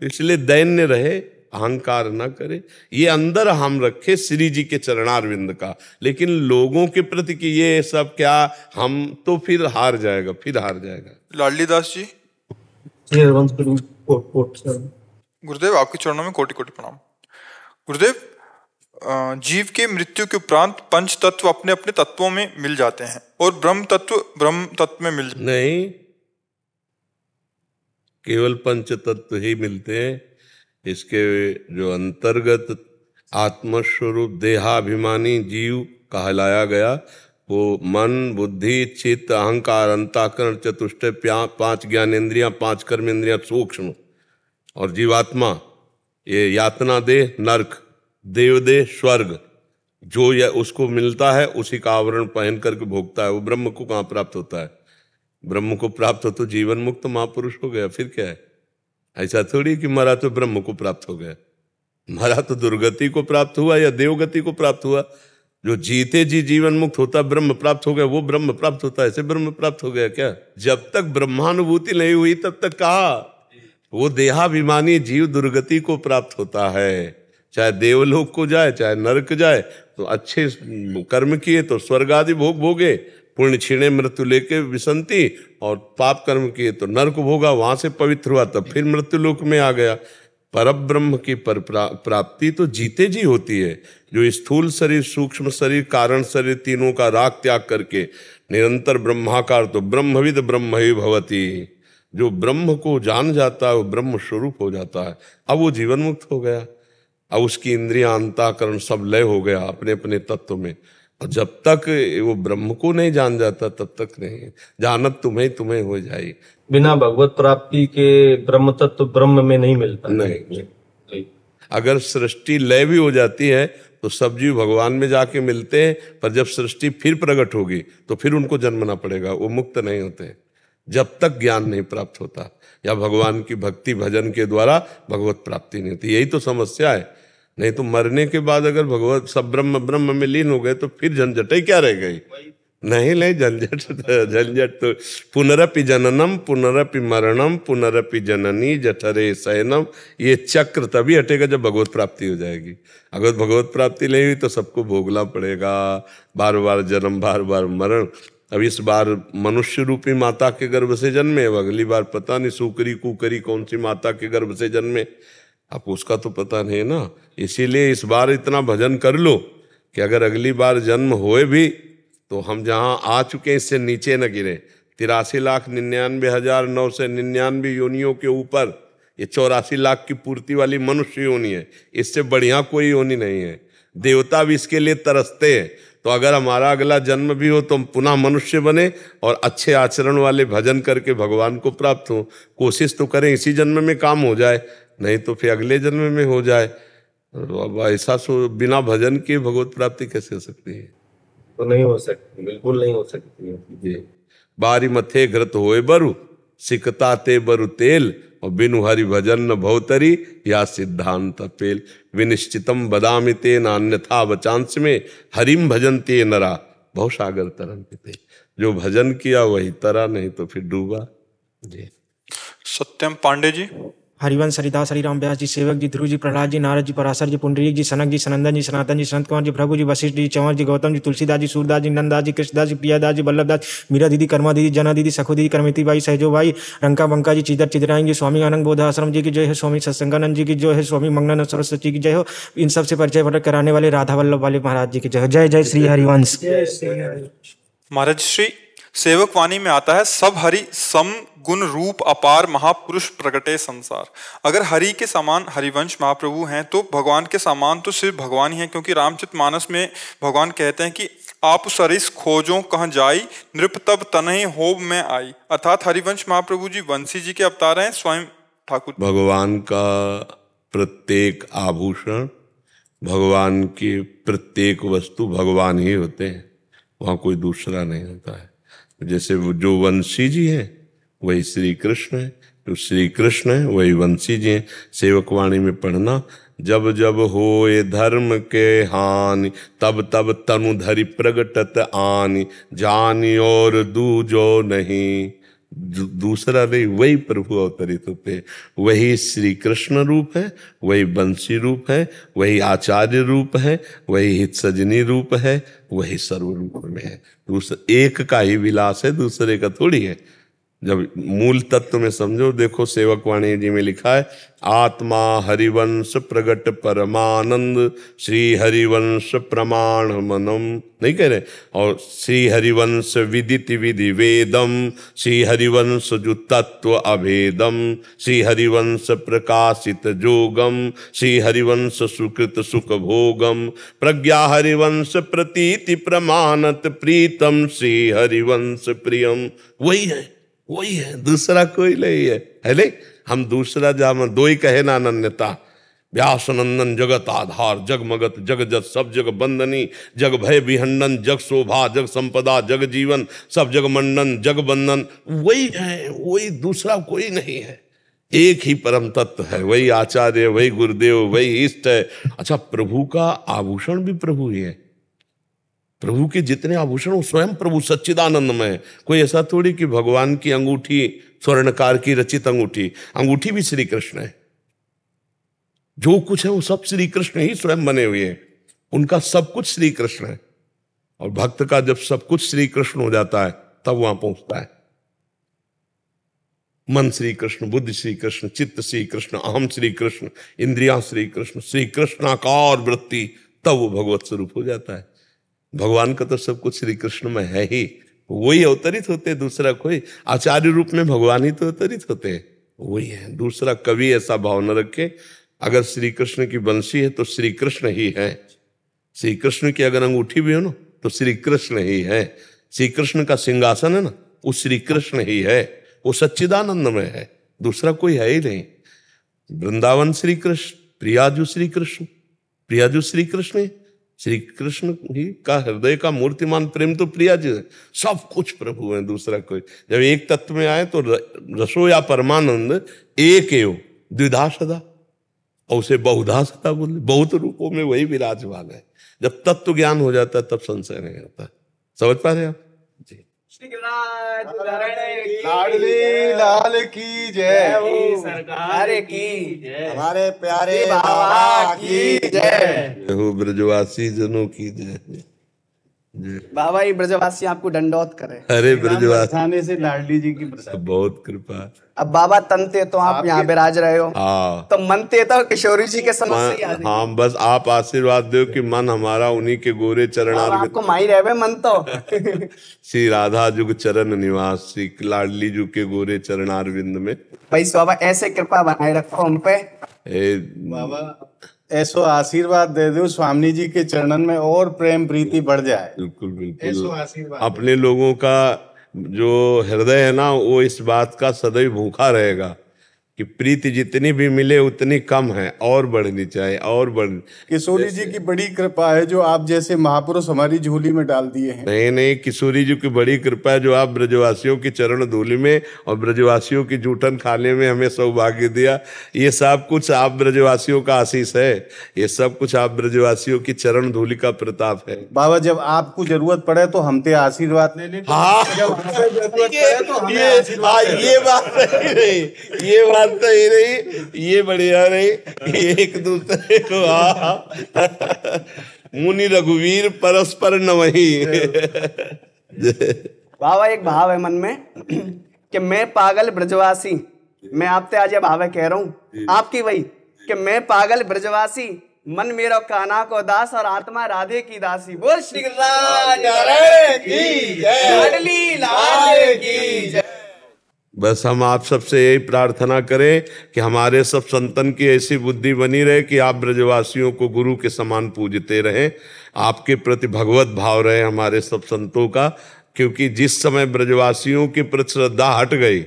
तो इसलिए दैन्य रहे अहंकार न करे ये अंदर हम रखे श्री जी के चरणारविंद का लेकिन लोगों के प्रति कि ये सब क्या हम तो फिर हार जाएगा फिर हार जाएगा लाडली दास जी गुरुदेव आपके चरणों में कोटि कोटि प्रणाम गुरुदेव जीव के मृत्यु के उपरांत पंच तत्व अपने अपने तत्वों में मिल जाते हैं और ब्रह्म तत्व ब्रह्म तत्व में मिल नहीं केवल पंच तत्व ही मिलते हैं इसके जो अंतर्गत आत्मस्वरूप देहाभिमानी जीव कहलाया गया वो मन बुद्धि चित्त अहंकार अंताकरण चतुष्ट पांच ज्ञानेन्द्रियां पांच कर्मेंद्रियां सूक्ष्म और जीवात्मा ये यातना देह नरक देवदेह स्वर्ग जो या उसको मिलता है उसी का आवरण पहन करके भोगता है वो ब्रह्म को कहाँ प्राप्त होता है ब्रह्म को प्राप्त हो तो जीवन मुक्त महापुरुष हो गया फिर क्या है ऐसा थोड़ी कि मरा तो ब्रह्म को प्राप्त हो गया मरा तो दुर्गति को प्राप्त हुआ या देवगति को प्राप्त हुआ जो जीते जी जीवन मुक्त होता ब्रह्म प्राप्त हो गया वो ब्रह्म प्राप्त होता है ऐसे ब्रह्म प्राप्त हो गया क्या जब तक ब्रह्मानुभूति नहीं हुई तब तक कहा वो देहाभिमानी जीव दुर्गति को प्राप्त होता है चाहे देवलोक को जाए चाहे नरक जाए तो अच्छे कर्म किए तो स्वर्ग आदि भोग भोगे पुण्य छीणे मृत्यु लेके विसंति और पाप कर्म किए तो नर्क भोगा वहां से पवित्र हुआ तब फिर मृत्यु लोक में आ गया पर ब्रह्म की पर प्राप्ति तो जीते जी होती है जो स्थूल शरीर सूक्ष्म शरीर कारण शरीर तीनों का राग त्याग करके निरंतर ब्रह्माकार तो ब्रह्मविद ब्रह्म ही भवती जो ब्रह्म को जान जाता है वो ब्रह्म स्वरूप हो जाता है अब वो जीवन मुक्त हो गया अब उसकी इंद्रिया अंताकरण सब लय हो गया अपने अपने तत्व में और जब तक वो ब्रह्म को नहीं जान जाता तब तक नहीं जानत तुम्हें तुम्हें हो जाए बिना भगवत प्राप्ति के ब्रह्म तत्व ब्रह्म में नहीं मिलता नहीं, नहीं।, नहीं। अगर सृष्टि लय भी हो जाती है तो सब जीव भगवान में जाके मिलते हैं पर जब सृष्टि फिर प्रकट होगी तो फिर उनको जन्मना पड़ेगा वो मुक्त नहीं होते जब तक ज्ञान नहीं प्राप्त होता या भगवान की भक्ति भजन के द्वारा भगवत प्राप्ति नहीं होती यही तो समस्या है नहीं तो मरने के बाद अगर भगवत सब ब्रह्म ब्रह्म में लीन हो गए तो फिर ही क्या रह गई नहीं नहीं झंझट तो, झंझट तो पुनरपि जननम पुनरपि मरणम पुनरपि जननी जठरे सैनम ये चक्र तभी हटेगा जब भगवत प्राप्ति हो जाएगी अगर भगवत प्राप्ति नहीं हुई तो सबको भोगना पड़ेगा बार बार जन्म बार बार मरण अब इस बार मनुष्य रूपी माता के गर्भ से जन्मे अब अगली बार पता नहीं सुकरी कुकरी कौन सी माता के गर्भ से जन्मे अब उसका तो पता नहीं ना इसीलिए इस बार इतना भजन कर लो कि अगर अगली बार जन्म होए भी तो हम जहाँ आ चुके हैं इससे नीचे न गिरे तिरासी लाख निन्यानवे हजार नौ सौ निन्यानवे योनियों के ऊपर ये चौरासी लाख की पूर्ति वाली मनुष्य योनि है इससे बढ़िया कोई योनि नहीं है देवता भी इसके लिए तरसते हैं तो अगर हमारा अगला जन्म भी हो तो हम पुनः मनुष्य बने और अच्छे आचरण वाले भजन करके भगवान को प्राप्त हो कोशिश तो करें इसी जन्म में काम हो जाए नहीं तो फिर अगले जन्म में हो जाए अब ऐसा सो बिना भजन के भगवत प्राप्ति कैसे हो सकती है तो नहीं हो सकती बिल्कुल नहीं हो सकती जी बारी मथे घृत हो बरु सिकता ते बरु तेल और बिनु हरि भजन न भवतरी या सिद्धांत पेल विनिश्चितम बदामी ते नान्यथा वचांस में हरिम भजन ते नरा बहु सागर तरन पिते जो भजन किया वही तरा नहीं तो फिर डूबा जी सत्यम पांडे जी हरिवंश हरिदास हरिराम व्यास जी सेवक जी ध्रुव जी प्रहलाद जी नारद जी पराशर जी पुंडरीक जी सनक जी सनंदन जी सनातन जी संत कुमार जी प्रभु जी वशिष्ठ जी चंवर जी गौतम जी तुलसीदास जी सूरदास जी नंदा जी कृष्णदास जी प्रियादास जी वल्लभदास मीरा दीदी कर्मा दीदी जना दीदी सखो दीदी करमिति भाई सहजो भाई रंका बंका जी चिदर चिदराय जी स्वामी आनंद बोध आश्रम जी की जय है स्वामी सत्संगानंद जी की जो है स्वामी मंगनंद सरस्वती की जय हो इन सबसे परिचय पटक कराने वाले राधा वल्लभ वाले महाराज जी की जय जय जय श्री हरिवंश महाराज श्री सेवक वाणी में आता है सब हरि सम गुण रूप अपार महापुरुष प्रगटे संसार अगर हरि के समान हरिवंश महाप्रभु हैं तो भगवान के समान तो सिर्फ भगवान ही है क्योंकि रामचित मानस में भगवान कहते हैं कि आप सरिस खोजो कह जाई नृप तब तनहि होब में आई अर्थात हरिवंश महाप्रभु जी वंशी जी के अवतार हैं स्वयं ठाकुर भगवान का प्रत्येक आभूषण भगवान के प्रत्येक वस्तु भगवान ही होते हैं वहाँ कोई दूसरा नहीं होता है जैसे जो वंशी जी हैं वही श्री कृष्ण है जो तो श्री कृष्ण है वही वंशी जी हैं सेवकवाणी में पढ़ना जब जब हो ये धर्म के हानि तब तब तनु धरि प्रगटत आनी जानी और दूजो नहीं दूसरा नहीं वही प्रभु अवतरित होते हैं वही श्री कृष्ण रूप है वही बंशी रूप है वही आचार्य रूप है वही हित सजनी रूप है वही सर्व रूप में है दूसरा एक का ही विलास है दूसरे का थोड़ी है जब मूल तत्व में समझो देखो सेवक वाणी जी में लिखा है आत्मा हरिवंश प्रगट परमानंद श्री हरिवंश प्रमाण मनम नहीं कह रहे और श्री हरिवंश विदित विधि वेदम श्री हरिवंश जो तत्व अभेदम श्री हरिवंश प्रकाशित जोगम श्री हरिवंश सुकृत सुख भोगम प्रज्ञा हरिवंश प्रतीति प्रमाणत प्रीतम श्री हरिवंश प्रियम वही है वही है दूसरा कोई नहीं है है नहीं हम दूसरा जाम दो ही कहे ना अन्यता व्यास नंदन जगत आधार जग मगत जग जत सब जग बंदनी जग भय विहंडन जग शोभा जग संपदा जग जीवन सब जग मंडन जग बंदन वही है वही दूसरा कोई नहीं है एक ही परम तत्व है वही आचार्य वही गुरुदेव वही इष्ट है अच्छा प्रभु का आभूषण भी प्रभु ही है प्रभु के जितने आभूषण स्वयं प्रभु सच्चिदानंद में कोई ऐसा थोड़ी कि भगवान की अंगूठी स्वर्णकार की रचित अंगूठी अंगूठी भी श्री कृष्ण है जो कुछ है वो सब श्री कृष्ण ही स्वयं बने हुए हैं उनका सब कुछ श्री कृष्ण है और भक्त का जब सब कुछ श्री कृष्ण हो जाता है तब वहां पहुंचता है मन श्री कृष्ण बुद्धि श्री कृष्ण चित्त श्री कृष्ण अहम श्री कृष्ण इंद्रिया श्री कृष्ण श्री कृष्णाकार वृत्ति तब वो भगवत स्वरूप हो जाता है भगवान का तो सब कुछ श्री कृष्ण में है ही वही अवतरित होते दूसरा कोई आचार्य रूप में भगवान ही तो अवतरित होते हैं वही है दूसरा कवि ऐसा भाव न रखे अगर श्री कृष्ण की बंसी है तो श्री कृष्ण ही है श्री कृष्ण की अगर अंगूठी भी हो ना तो श्री कृष्ण ही है श्री कृष्ण का सिंहासन है ना वो श्री कृष्ण ही है वो सच्चिदानंद में है दूसरा कोई है ही नहीं वृंदावन श्री कृष्ण प्रियाजू श्री कृष्ण प्रियाजू श्री कृष्ण श्री कृष्ण जी का हृदय का मूर्तिमान प्रेम तो प्रिया जी है सब कुछ प्रभु है दूसरा कोई जब एक तत्व में आए तो रसो या परमानंद एक एव द्विधा सदा और उसे बहुधा सदा बोले बहुत रूपों में वही विराजमान है जब तत्व ज्ञान हो जाता है तब संशय नहीं होता समझ पा रहे आप जी लाडली लाल की जय सरकार की जय हमारे प्यारे बाबा की जय ब्रजवासी जनों की जय बाबा ये ब्रजवासी आपको दंडौत करे अरे ब्रजवासी थाने से लाडली जी की तो बहुत कृपा अब बाबा तनते तो आप यहाँ राज रहे हो हाँ। तो मनते तो किशोरी जी के समान हाँ, हाँ बस आप आशीर्वाद दो कि मन हमारा उन्हीं के गोरे चरण आपको माई रहे मन तो *laughs* श्री राधा जुग चरण निवास श्री लाडली जुग के गोरे चरणारविंद में भाई बाबा ऐसे कृपा बनाए रखो हम पे बाबा ऐसो आशीर्वाद दे दो स्वामी जी के चरणन में और प्रेम प्रीति बढ़ जाए बिल्कुल बिल्कुल आशीर्वाद अपने लोगों का जो हृदय है ना वो इस बात का सदैव भूखा रहेगा कि प्रीति जितनी भी मिले उतनी कम है और बढ़नी चाहिए और बढ़ किशोरी जी की बड़ी कृपा है जो आप जैसे महापुरुष हमारी झोली में डाल दिए हैं नहीं नहीं किशोरी जी की बड़ी कृपा है जो आप ब्रजवासियों की चरण धूली में और ब्रजवासियों की जूठन खाने में हमें सौभाग्य दिया ये सब कुछ आप ब्रजवासियों का आशीष है ये सब कुछ आप ब्रजवासियों की चरण धूलि का प्रताप है बाबा जब आपको जरूरत पड़े तो हमते आशीर्वाद ले लें हाँ। ये बात ये बात जानता ही नहीं ये बढ़िया नहीं एक दूसरे को आ मुनि रघुवीर परस्पर न वही बाबा एक भाव है मन में कि मैं पागल ब्रजवासी मैं आपसे आज ये भाव कह रहा हूँ आपकी वही कि मैं पागल ब्रजवासी मन मेरा काना को दास और आत्मा राधे की दासी बोल श्री राधे की जय लाल की जय बस हम आप सबसे यही प्रार्थना करें कि हमारे सब संतन की ऐसी बुद्धि बनी रहे कि आप ब्रजवासियों को गुरु के समान पूजते रहें आपके प्रति भगवत भाव रहे हमारे सब संतों का क्योंकि जिस समय ब्रजवासियों की प्रति श्रद्धा हट गई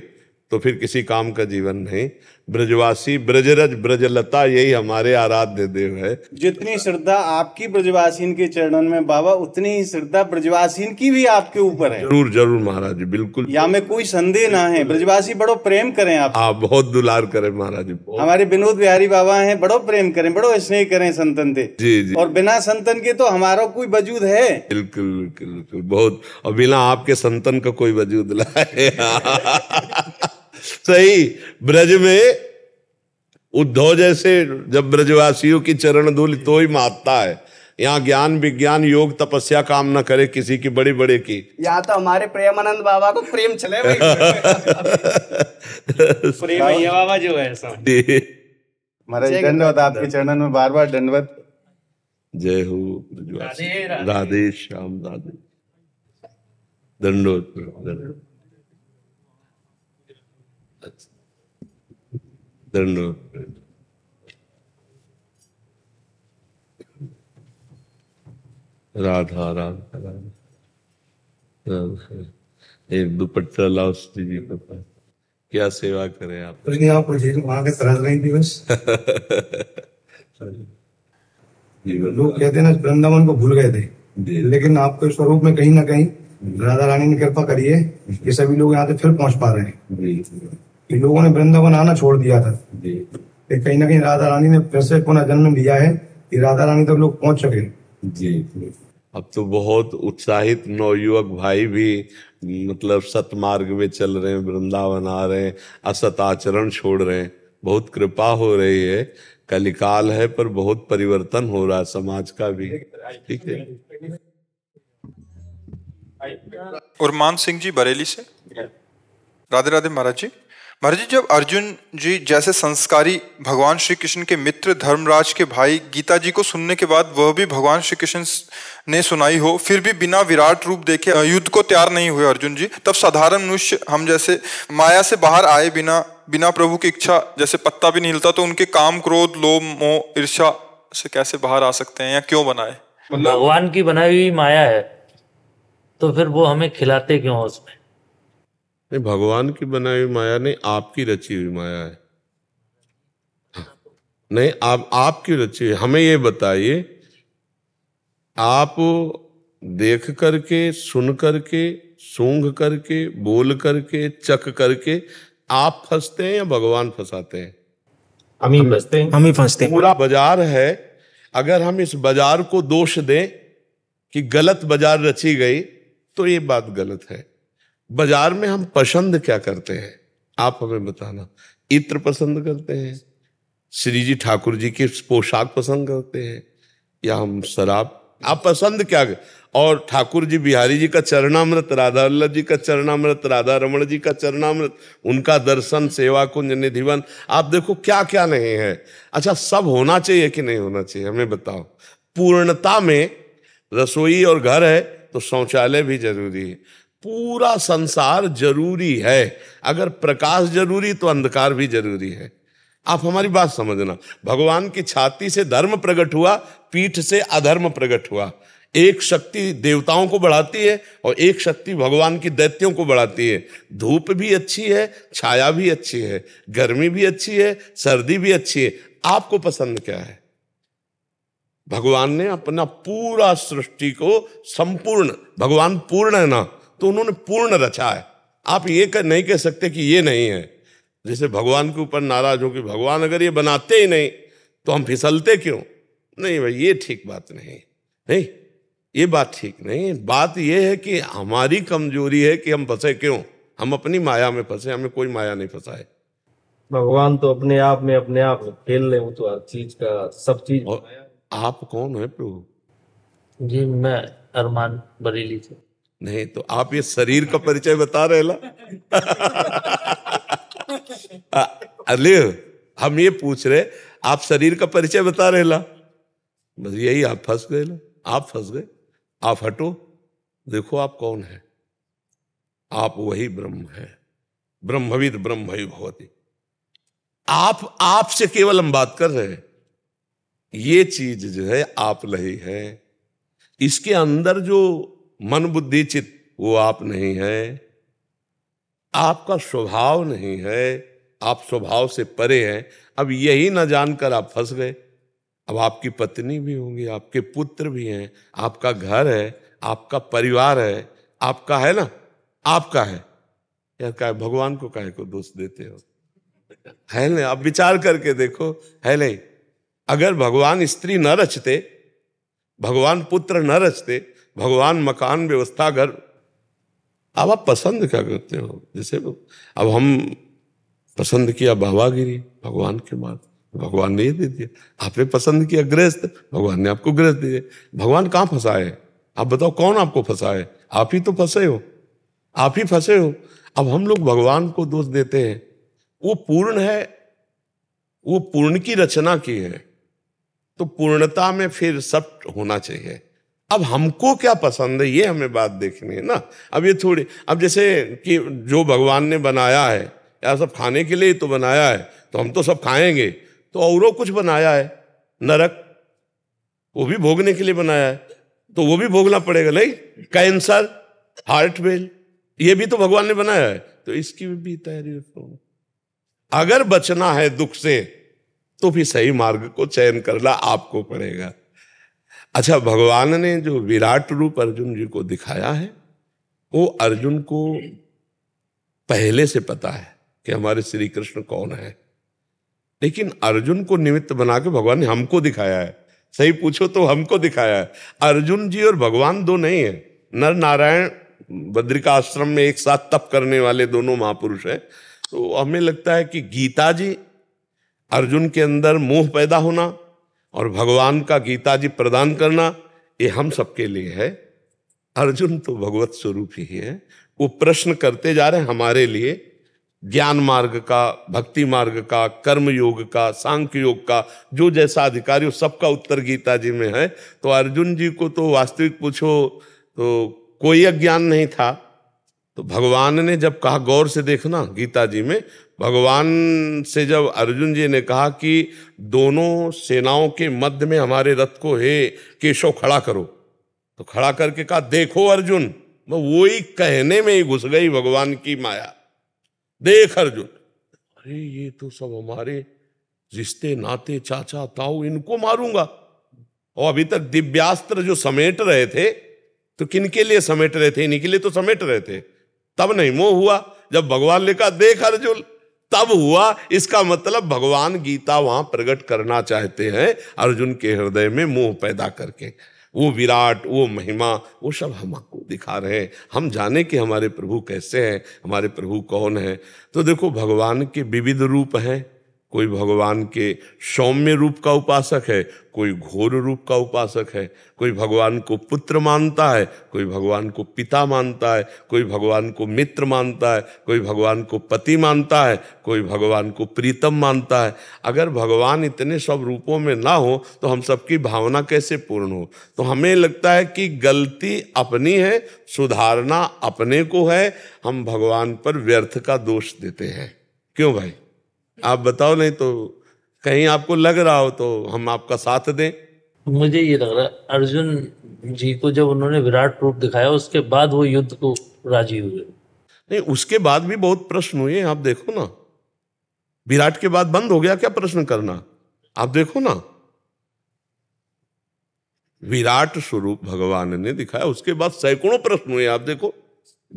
तो फिर किसी काम का जीवन नहीं ब्रजवासी ब्रजरज ब्रजलता यही हमारे आराध्य देव है जितनी श्रद्धा आपकी ब्रजवासीन के चरणन में बाबा उतनी ही श्रद्धा ब्रजवासीन की भी आपके ऊपर है जरूर जरूर महाराज जी बिल्कुल या में कोई संदेह ना है ब्रजवासी बड़ो प्रेम करें आप आ, हाँ, बहुत दुलार करें महाराज जी हमारे विनोद बिहारी बाबा है बड़ो प्रेम करें बड़ो स्नेह करें संतन से जी जी और बिना संतन के तो हमारा कोई वजूद है बिल्कुल बिल्कुल बिल्कुल बहुत और बिना आपके संतन का कोई वजूद लाए *laughs* सही ब्रज में उद्धव जैसे जब ब्रजवासियों की चरण धूल तो ही महत्ता है यहाँ ज्ञान विज्ञान योग तपस्या काम ना करे किसी की बड़े बड़े की यहाँ तो हमारे प्रेमानंद बाबा को प्रेम चले *laughs* प्रेम बाबा जो है महाराज धन्यवाद आपके चरणन में बार बार दंडवत जय हो राधे श्याम राधे दंडोत then राधा राधा राधा ये दुपट्टा लाओ जी के पास क्या सेवा करें आप आप वहां के सराज दिवस *laughs* लोग कहते हैं ना वृंदावन को भूल गए थे लेकिन आपके स्वरूप में कहीं ना कहीं राधा रानी ने कृपा करी है कि सभी लोग यहाँ से फिर पहुंच पा रहे हैं कि लोगों ने वृंदावन आना छोड़ दिया था कहीं ना कहीं राधा रानी ने फिर से पुनः जन्म लिया है कि राधा रानी तक लोग पहुंच सके जी अब तो बहुत उत्साहित युवक भाई भी मतलब सतमार्ग में चल रहे हैं वृंदावन आ रहे हैं असत आचरण छोड़ रहे हैं बहुत कृपा हो रही है कलिकाल है पर बहुत परिवर्तन हो रहा है समाज का भी ठीक है और मान सिंह जी बरेली से राधे राधे महाराज जी महाराज जी जब अर्जुन जी जैसे संस्कारी भगवान श्री कृष्ण के मित्र धर्मराज के भाई गीता जी को सुनने के बाद वह भी भगवान श्री कृष्ण ने सुनाई हो फिर भी बिना विराट रूप देखे युद्ध को तैयार नहीं हुए अर्जुन जी तब साधारण मनुष्य हम जैसे माया से बाहर आए बिना बिना प्रभु की इच्छा जैसे पत्ता भी नहीं हिलता तो उनके काम क्रोध लोभ मोह ईर्षा से कैसे बाहर आ सकते हैं या क्यों बनाए भगवान की बनाई हुई माया है तो फिर वो हमें खिलाते क्यों उसमें नहीं भगवान की बनाई हुई माया नहीं आपकी रची हुई माया है नहीं आप आपकी रची हुई हमें ये बताइए आप देख करके सुन करके सूंघ करके बोल करके चक करके आप फंसते हैं या भगवान फंसाते हैं हम ही फंसते हैं हम ही फंसते हैं पूरा बाजार है अगर हम इस बाजार को दोष दें कि गलत बाजार रची गई तो ये बात गलत है बाजार में हम पसंद क्या करते हैं आप हमें बताना इत्र पसंद करते हैं श्री जी ठाकुर जी की पोशाक पसंद करते हैं या हम शराब आप पसंद क्या कर? और ठाकुर जी बिहारी जी का चरणामृत राधा वल्लभ जी का चरणामृत राधा रमण जी का चरणामृत उनका दर्शन सेवा कुंज निधिवन आप देखो क्या क्या नहीं है अच्छा सब होना चाहिए कि नहीं होना चाहिए हमें बताओ पूर्णता में रसोई और घर है तो शौचालय भी जरूरी है पूरा संसार जरूरी है अगर प्रकाश जरूरी तो अंधकार भी जरूरी है आप हमारी बात समझना भगवान की छाती से धर्म प्रकट हुआ पीठ से अधर्म प्रकट हुआ एक शक्ति देवताओं को बढ़ाती है और एक शक्ति भगवान की दैत्यों को बढ़ाती है धूप भी अच्छी है छाया भी अच्छी है गर्मी भी अच्छी है सर्दी भी अच्छी है आपको पसंद क्या है भगवान ने अपना पूरा सृष्टि को संपूर्ण भगवान पूर्ण है ना तो उन्होंने पूर्ण रचा है आप ये कर, नहीं कह सकते कि ये नहीं है जैसे भगवान के ऊपर नाराज हो कि भगवान अगर ये बनाते ही नहीं तो हम फिसलते क्यों नहीं भाई ये ठीक बात नहीं नहीं ये बात ठीक नहीं बात यह है कि हमारी कमजोरी है कि हम फंसे क्यों हम अपनी माया में फंसे हमें कोई माया नहीं फंसा है भगवान तो अपने आप में अपने आप खेल रहे तो हर चीज का सब चीज आप कौन है प्रभु जी मैं अरमान बरेली से नहीं तो आप ये शरीर का परिचय बता रहे ला *laughs* अले हम ये पूछ रहे आप शरीर का परिचय बता रहे ला बस यही आप फंस गए ला आप फंस गए आप हटो देखो आप कौन है आप वही ब्रह्म है ब्रह्मविद ब्रह्म ही भवती आप आपसे केवल हम बात कर रहे हैं ये चीज जो है आप नहीं है इसके अंदर जो मन बुद्धि चित वो आप नहीं है आपका स्वभाव नहीं है आप स्वभाव से परे हैं अब यही ना जानकर आप फंस गए अब आपकी पत्नी भी होंगी आपके पुत्र भी हैं आपका घर है आपका परिवार है आपका है ना आपका है यार क्या भगवान को कहे को दोष देते हो है नहीं आप विचार करके देखो है नहीं अगर भगवान स्त्री न रचते भगवान पुत्र न रचते भगवान मकान व्यवस्था घर अब आप पसंद क्या करते हो जैसे अब हम पसंद किया बाबागिरी भगवान के बाद भगवान ने ये दे दिया आपने पसंद किया गृहस्थ भगवान ने आपको गृहस्थ दिया भगवान कहाँ फंसाए आप बताओ कौन आपको फंसाए आप ही तो फंसे हो आप ही फंसे हो अब हम लोग भगवान को दोष देते हैं वो पूर्ण है वो पूर्ण की रचना की है तो पूर्णता में फिर सब होना चाहिए अब हमको क्या पसंद है ये हमें बात देखनी है ना अब ये थोड़ी अब जैसे कि जो भगवान ने बनाया है या सब खाने के लिए ही तो बनाया है तो हम तो सब खाएंगे तो और कुछ बनाया है नरक वो भी भोगने के लिए बनाया है तो वो भी भोगना पड़ेगा नहीं कैंसर हार्ट वेल ये भी तो भगवान ने बनाया है तो इसकी भी तैयारी अगर बचना है दुख से तो भी सही मार्ग को चयन करना आपको पड़ेगा अच्छा भगवान ने जो विराट रूप अर्जुन जी को दिखाया है वो अर्जुन को पहले से पता है कि हमारे श्री कृष्ण कौन है लेकिन अर्जुन को निमित्त बना के भगवान ने हमको दिखाया है सही पूछो तो हमको दिखाया है अर्जुन जी और भगवान दो नहीं है नर नारायण बद्रिका आश्रम में एक साथ तप करने वाले दोनों महापुरुष हैं तो हमें लगता है कि गीता जी अर्जुन के अंदर मोह पैदा होना और भगवान का गीता जी प्रदान करना ये हम सबके लिए है अर्जुन तो भगवत स्वरूप ही है वो प्रश्न करते जा रहे हमारे लिए ज्ञान मार्ग का भक्ति मार्ग का कर्म योग का सांख्य योग का जो जैसा अधिकारी हो सबका उत्तर गीता जी में है तो अर्जुन जी को तो वास्तविक पूछो तो कोई अज्ञान नहीं था तो भगवान ने जब कहा गौर से देखना गीता जी में भगवान से जब अर्जुन जी ने कहा कि दोनों सेनाओं के मध्य में हमारे रथ को हे केशव खड़ा करो तो खड़ा करके कहा देखो अर्जुन वो ही कहने में ही घुस गई भगवान की माया देख अर्जुन अरे ये तो सब हमारे रिश्ते नाते चाचा ताऊ इनको मारूंगा और अभी तक दिव्यास्त्र जो समेट रहे थे तो किनके लिए समेट रहे थे इनके लिए तो समेट रहे थे तब नहीं मोह हुआ जब भगवान ने कहा देख अर्जुन तब हुआ इसका मतलब भगवान गीता वहां प्रकट करना चाहते हैं अर्जुन के हृदय में मोह पैदा करके वो विराट वो महिमा वो सब हम आपको दिखा रहे हैं हम जाने कि हमारे प्रभु कैसे हैं हमारे प्रभु कौन है तो देखो भगवान के विविध रूप हैं कोई भगवान के सौम्य रूप का उपासक है कोई घोर रूप का उपासक है कोई भगवान को पुत्र मानता है कोई भगवान को पिता मानता है कोई भगवान को मित्र मानता है कोई भगवान को पति मानता है कोई भगवान को प्रीतम मानता है अगर भगवान इतने सब रूपों में ना हो तो हम सबकी भावना कैसे पूर्ण हो तो हमें लगता है कि गलती अपनी है सुधारना अपने को है हम भगवान पर व्यर्थ का दोष देते हैं क्यों भाई आप बताओ नहीं तो कहीं आपको लग रहा हो तो हम आपका साथ दें मुझे ये लग रहा है अर्जुन जी को जब उन्होंने विराट रूप दिखाया उसके बाद वो युद्ध को राजी हुए नहीं उसके बाद भी बहुत प्रश्न हुए आप देखो ना विराट के बाद बंद हो गया क्या प्रश्न करना आप देखो ना विराट स्वरूप भगवान ने दिखाया उसके बाद सैकड़ों प्रश्न हुए आप देखो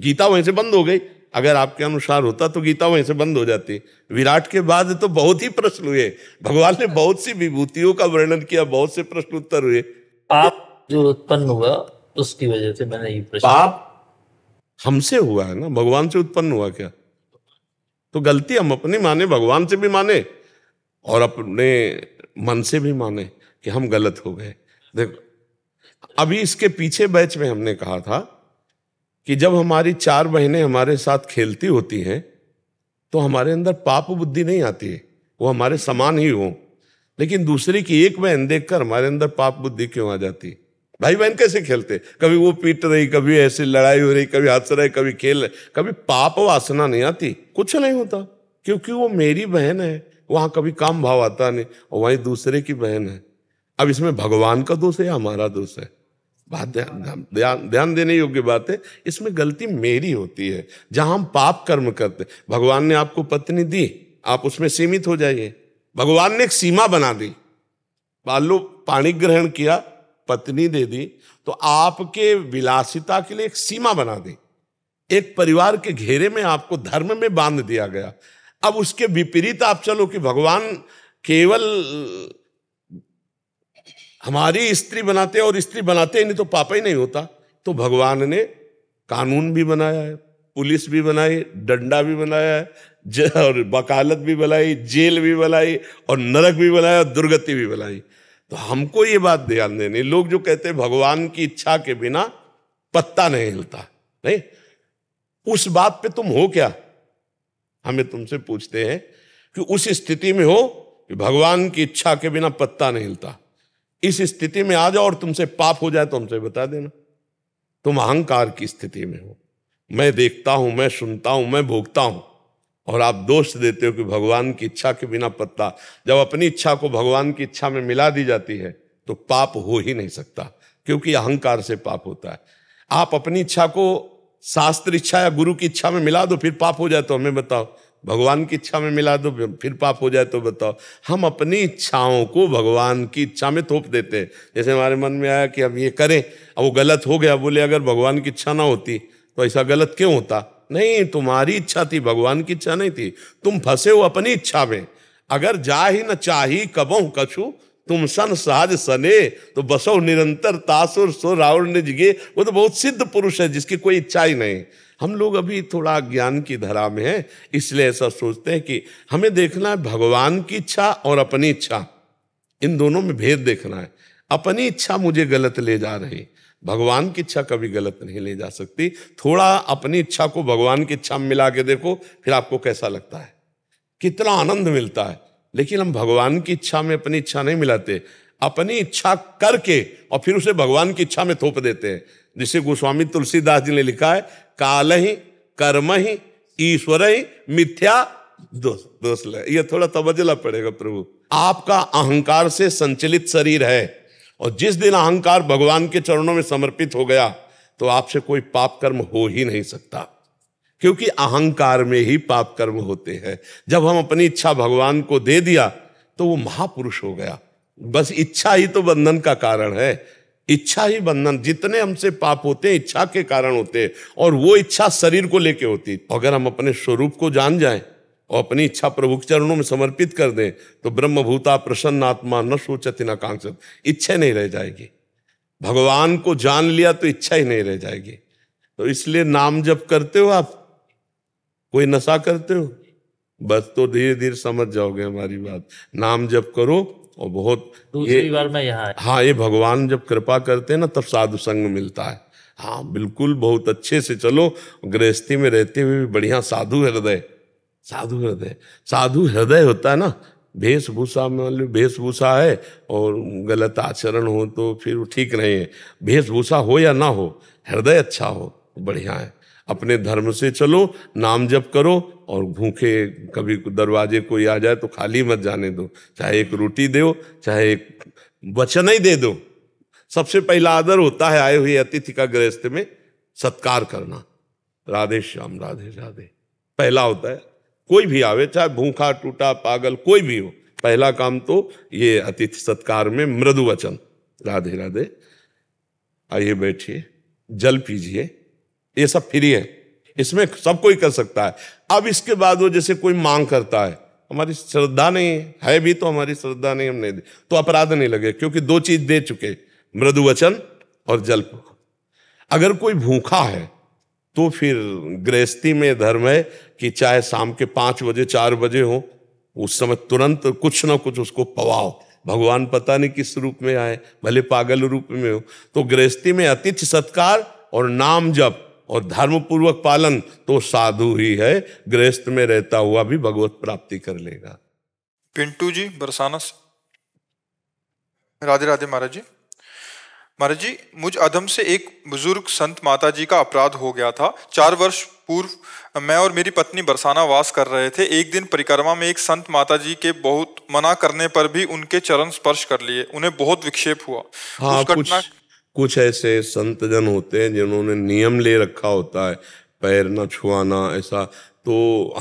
गीता वहीं से बंद हो गई अगर आपके अनुसार होता तो गीता वहीं से बंद हो जाती विराट के बाद तो बहुत ही प्रश्न हुए भगवान ने बहुत सी विभूतियों का वर्णन किया बहुत से प्रश्न उत्तर हुए पाप जो उत्पन्न हुआ उसकी वजह से मैंने ये प्रश्न पाप हमसे हुआ है ना भगवान से उत्पन्न हुआ क्या तो गलती हम अपनी माने भगवान से भी माने और अपने मन से भी माने कि हम गलत हो गए देखो अभी इसके पीछे बैच में हमने कहा था कि जब हमारी चार बहनें हमारे साथ खेलती होती हैं तो हमारे अंदर पाप बुद्धि नहीं आती है वो हमारे समान ही हो लेकिन दूसरे की एक बहन देखकर हमारे अंदर पाप बुद्धि क्यों आ जाती है भाई बहन कैसे खेलते कभी वो पीट रही कभी ऐसी लड़ाई हो रही कभी हंस रहे कभी खेल रहे कभी पाप वासना नहीं आती कुछ नहीं होता क्योंकि वो मेरी बहन है वहाँ कभी काम भाव आता नहीं और वहीं दूसरे की बहन है अब इसमें भगवान का दोष है या हमारा दोष है बात ध्यान ध्यान देने योग्य बात है इसमें गलती मेरी होती है जहां हम पाप कर्म करते भगवान ने आपको पत्नी दी आप उसमें सीमित हो जाइए भगवान ने एक सीमा बना दी लो पाणी ग्रहण किया पत्नी दे दी तो आपके विलासिता के लिए एक सीमा बना दी एक परिवार के घेरे में आपको धर्म में बांध दिया गया अब उसके विपरीत आप चलो कि भगवान केवल हमारी स्त्री बनाते और स्त्री बनाते ही नहीं तो पापा ही नहीं होता तो भगवान ने कानून भी बनाया है पुलिस भी बनाई डंडा भी बनाया है और वकालत भी बनाई जेल भी बनाई और नरक भी बनाया और दुर्गति भी बनाई तो हमको ये बात ध्यान देनी लोग जो कहते हैं भगवान की इच्छा के बिना पत्ता नहीं हिलता नहीं उस बात पे तुम हो क्या हमें तुमसे पूछते हैं कि उस स्थिति में हो कि भगवान की इच्छा के बिना पत्ता नहीं हिलता इस स्थिति में आ जाओ और तुमसे पाप हो जाए तो हमसे बता देना तुम अहंकार की स्थिति में हो मैं देखता हूं मैं सुनता हूं मैं भोगता हूं और आप दोष देते हो कि भगवान की इच्छा के बिना पत्ता जब अपनी इच्छा को भगवान की इच्छा में मिला दी जाती है तो पाप हो ही नहीं सकता क्योंकि अहंकार से पाप होता है आप अपनी इच्छा को शास्त्र इच्छा या गुरु की इच्छा में मिला दो फिर पाप हो जाए तो हमें बताओ भगवान की इच्छा में मिला दो फिर पाप हो जाए तो बताओ हम अपनी इच्छाओं को भगवान की इच्छा में थोप देते हैं जैसे हमारे मन में आया कि अब ये करें अब वो गलत हो गया बोले अगर भगवान की इच्छा ना होती तो ऐसा गलत क्यों होता नहीं तुम्हारी इच्छा थी भगवान की इच्छा नहीं थी तुम फंसे हो अपनी इच्छा में अगर जा ही न चाही कबो कछु तुम सन साज सने तो बसो निरंतर तासुर सो रावण ने जिगे वो तो बहुत सिद्ध पुरुष है जिसकी कोई इच्छा ही नहीं हम लोग अभी थोड़ा ज्ञान की धरा में हैं इसलिए ऐसा सोचते हैं कि हमें देखना है भगवान की इच्छा और अपनी इच्छा इन दोनों में भेद देखना है अपनी इच्छा मुझे गलत ले जा रही भगवान की इच्छा कभी गलत नहीं ले जा सकती थोड़ा अपनी इच्छा को भगवान की इच्छा में मिला के देखो फिर आपको कैसा लगता है कितना आनंद मिलता है लेकिन हम भगवान की इच्छा में अपनी इच्छा नहीं मिलाते अपनी इच्छा करके और फिर उसे भगवान की इच्छा में थोप देते हैं जिसे गोस्वामी तुलसीदास जी ने लिखा है काल ही कर्म ही ईश्वर ही मिथ्या दोष दोष ये थोड़ा तबजला पड़ेगा प्रभु आपका अहंकार से संचलित शरीर है और जिस दिन अहंकार भगवान के चरणों में समर्पित हो गया तो आपसे कोई पाप कर्म हो ही नहीं सकता क्योंकि अहंकार में ही पाप कर्म होते हैं जब हम अपनी इच्छा भगवान को दे दिया तो वो महापुरुष हो गया बस इच्छा ही तो बंधन का कारण है इच्छा ही बंधन जितने हमसे पाप होते हैं इच्छा के कारण होते हैं और वो इच्छा शरीर को लेके होती है अगर हम अपने स्वरूप को जान जाए और अपनी इच्छा प्रभु के चरणों में समर्पित कर दें तो ब्रह्म भूता प्रसन्न आत्मा न सोचत न कांक्षत इच्छा नहीं रह जाएगी भगवान को जान लिया तो इच्छा ही नहीं रह जाएगी तो इसलिए नाम जप करते हो आप कोई नशा करते हो बस तो धीरे धीरे समझ जाओगे हमारी बात नाम जप करो और बहुत दूसरी बार मैं यहाँ हाँ ये भगवान जब कृपा करते हैं ना तब साधु संग मिलता है हाँ बिल्कुल बहुत अच्छे से चलो गृहस्थी में रहते हुए भी बढ़िया साधु हृदय साधु हृदय साधु हृदय होता है ना वेशभूषा मान लो वेशभूषा है और गलत आचरण हो तो फिर ठीक नहीं है वेशभूषा हो या ना हो हृदय अच्छा हो बढ़िया है अपने धर्म से चलो नाम जप करो और भूखे कभी दरवाजे कोई आ जाए तो खाली मत जाने दो चाहे एक रोटी दो चाहे एक वचन ही दे दो सबसे पहला आदर होता है आए हुए अतिथि का गृहस्थ में सत्कार करना राधे श्याम राधे राधे पहला होता है कोई भी आवे चाहे भूखा टूटा पागल कोई भी हो पहला काम तो ये अतिथि सत्कार में मृदु वचन राधे राधे आइए बैठिए जल पीजिए ये सब फ्री है इसमें सब कोई कर सकता है अब इसके बाद वो जैसे कोई मांग करता है हमारी श्रद्धा नहीं है है भी तो हमारी श्रद्धा नहीं हम नहीं तो अपराध नहीं लगे क्योंकि दो चीज दे चुके मृदु वचन और जल्प अगर कोई भूखा है तो फिर गृहस्थी में धर्म है कि चाहे शाम के पांच बजे चार बजे हो उस समय तुरंत कुछ ना कुछ उसको पवाओ भगवान पता नहीं किस रूप में आए भले पागल रूप में हो तो गृहस्थी में अतिथि सत्कार और नाम जप और धर्म पूर्वक पालन तो साधु ही है गृहस्थ में रहता हुआ भी भगवत प्राप्ति कर लेगा पिंटू जी बरसानस राधे राधे महाराज जी महाराज जी मुझ अधम से एक बुजुर्ग संत माता जी का अपराध हो गया था चार वर्ष पूर्व मैं और मेरी पत्नी बरसाना वास कर रहे थे एक दिन परिक्रमा में एक संत माता जी के बहुत मना करने पर भी उनके चरण स्पर्श कर लिए उन्हें बहुत विक्षेप हुआ हाँ, उस घटना कुछ ऐसे संतजन होते हैं जिन्होंने नियम ले रखा होता है पैर ना छुआना ऐसा तो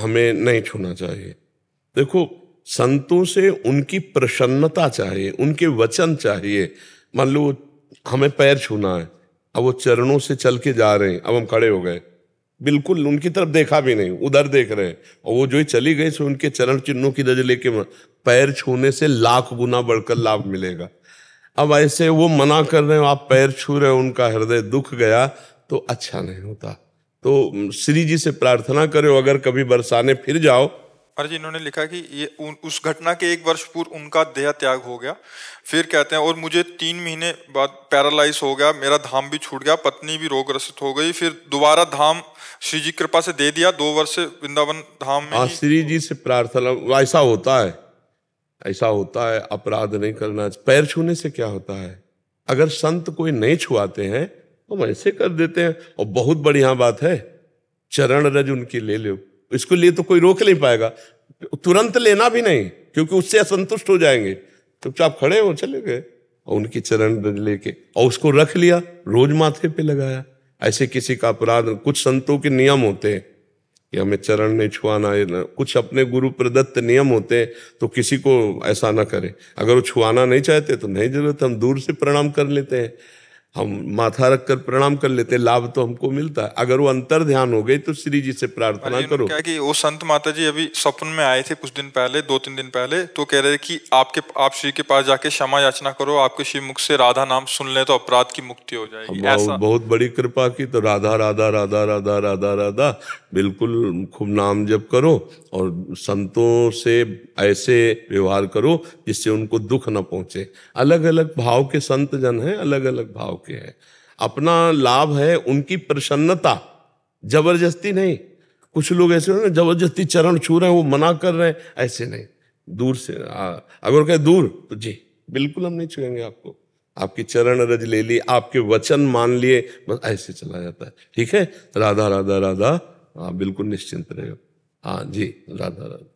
हमें नहीं छूना चाहिए देखो संतों से उनकी प्रसन्नता चाहिए उनके वचन चाहिए मान लो हमें पैर छूना है अब वो चरणों से चल के जा रहे हैं अब हम खड़े हो गए बिल्कुल उनकी तरफ देखा भी नहीं उधर देख रहे हैं और वो जो ही चली गई सो उनके चरण चिन्हों की दज लेके पैर छूने से लाख गुना बढ़कर लाभ मिलेगा अब ऐसे वो मना कर रहे हो आप पैर छू रहे हो उनका हृदय दुख गया तो अच्छा नहीं होता तो श्री जी से प्रार्थना करो अगर कभी बरसाने फिर जाओ और जी इन्होंने लिखा कि ये उन, उस घटना के एक वर्ष पूर्व उनका देह त्याग हो गया फिर कहते हैं और मुझे तीन महीने बाद पैरालाइज हो गया मेरा धाम भी छूट गया पत्नी भी रोगग्रस्त हो गई फिर दोबारा धाम श्री जी कृपा से दे दिया दो वर्ष वृंदावन धाम में हाँ, श्री जी से प्रार्थना ऐसा होता है ऐसा होता है अपराध नहीं करना पैर छूने से क्या होता है अगर संत कोई नहीं छुआते हैं तो हम ऐसे कर देते हैं और बहुत बढ़िया बात है चरण रज उनकी ले लो इसको लिए तो कोई रोक नहीं पाएगा तुरंत लेना भी नहीं क्योंकि उससे असंतुष्ट हो जाएंगे चुपचाप खड़े हो चले गए और उनकी चरण रज लेके और उसको रख लिया रोज माथे पे लगाया ऐसे किसी का अपराध कुछ संतों के नियम होते हैं कि हमें चरण नहीं छुआना है कुछ अपने गुरु प्रदत्त नियम होते हैं तो किसी को ऐसा ना करें अगर वो छुआना नहीं चाहते तो नहीं जरूरत हम दूर से प्रणाम कर लेते हैं हम माथा रखकर प्रणाम कर लेते लाभ तो हमको मिलता है अगर वो अंतर ध्यान हो गई तो श्री जी से प्रार्थना करो क्या कि वो संत माता जी अभी सपन में आए थे कुछ दिन पहले दो तीन दिन पहले तो कह रहे कि आपके आप श्री के पास जाके क्षमा याचना करो आपके श्री मुख से राधा नाम सुन ले तो अपराध की मुक्ति हो जाएगी ऐसा बहुत बड़ी कृपा की तो राधा राधा राधा राधा राधा राधा बिल्कुल खूब नाम जप करो और संतों से ऐसे व्यवहार करो जिससे उनको दुख न पहुंचे अलग अलग भाव के संत जन है अलग अलग भाव के है अपना लाभ है उनकी प्रसन्नता जबरदस्ती नहीं कुछ लोग ऐसे हो ना जबरदस्ती चरण छू रहे हैं वो मना कर रहे हैं ऐसे नहीं दूर से आ, अगर कहे दूर तो जी बिल्कुल हम नहीं छुएंगे आपको आपके चरण रज ले लिए आपके वचन मान लिए बस ऐसे चला जाता है ठीक है राधा राधा राधा हाँ बिल्कुल निश्चिंत रहे हो हाँ जी राधा राधा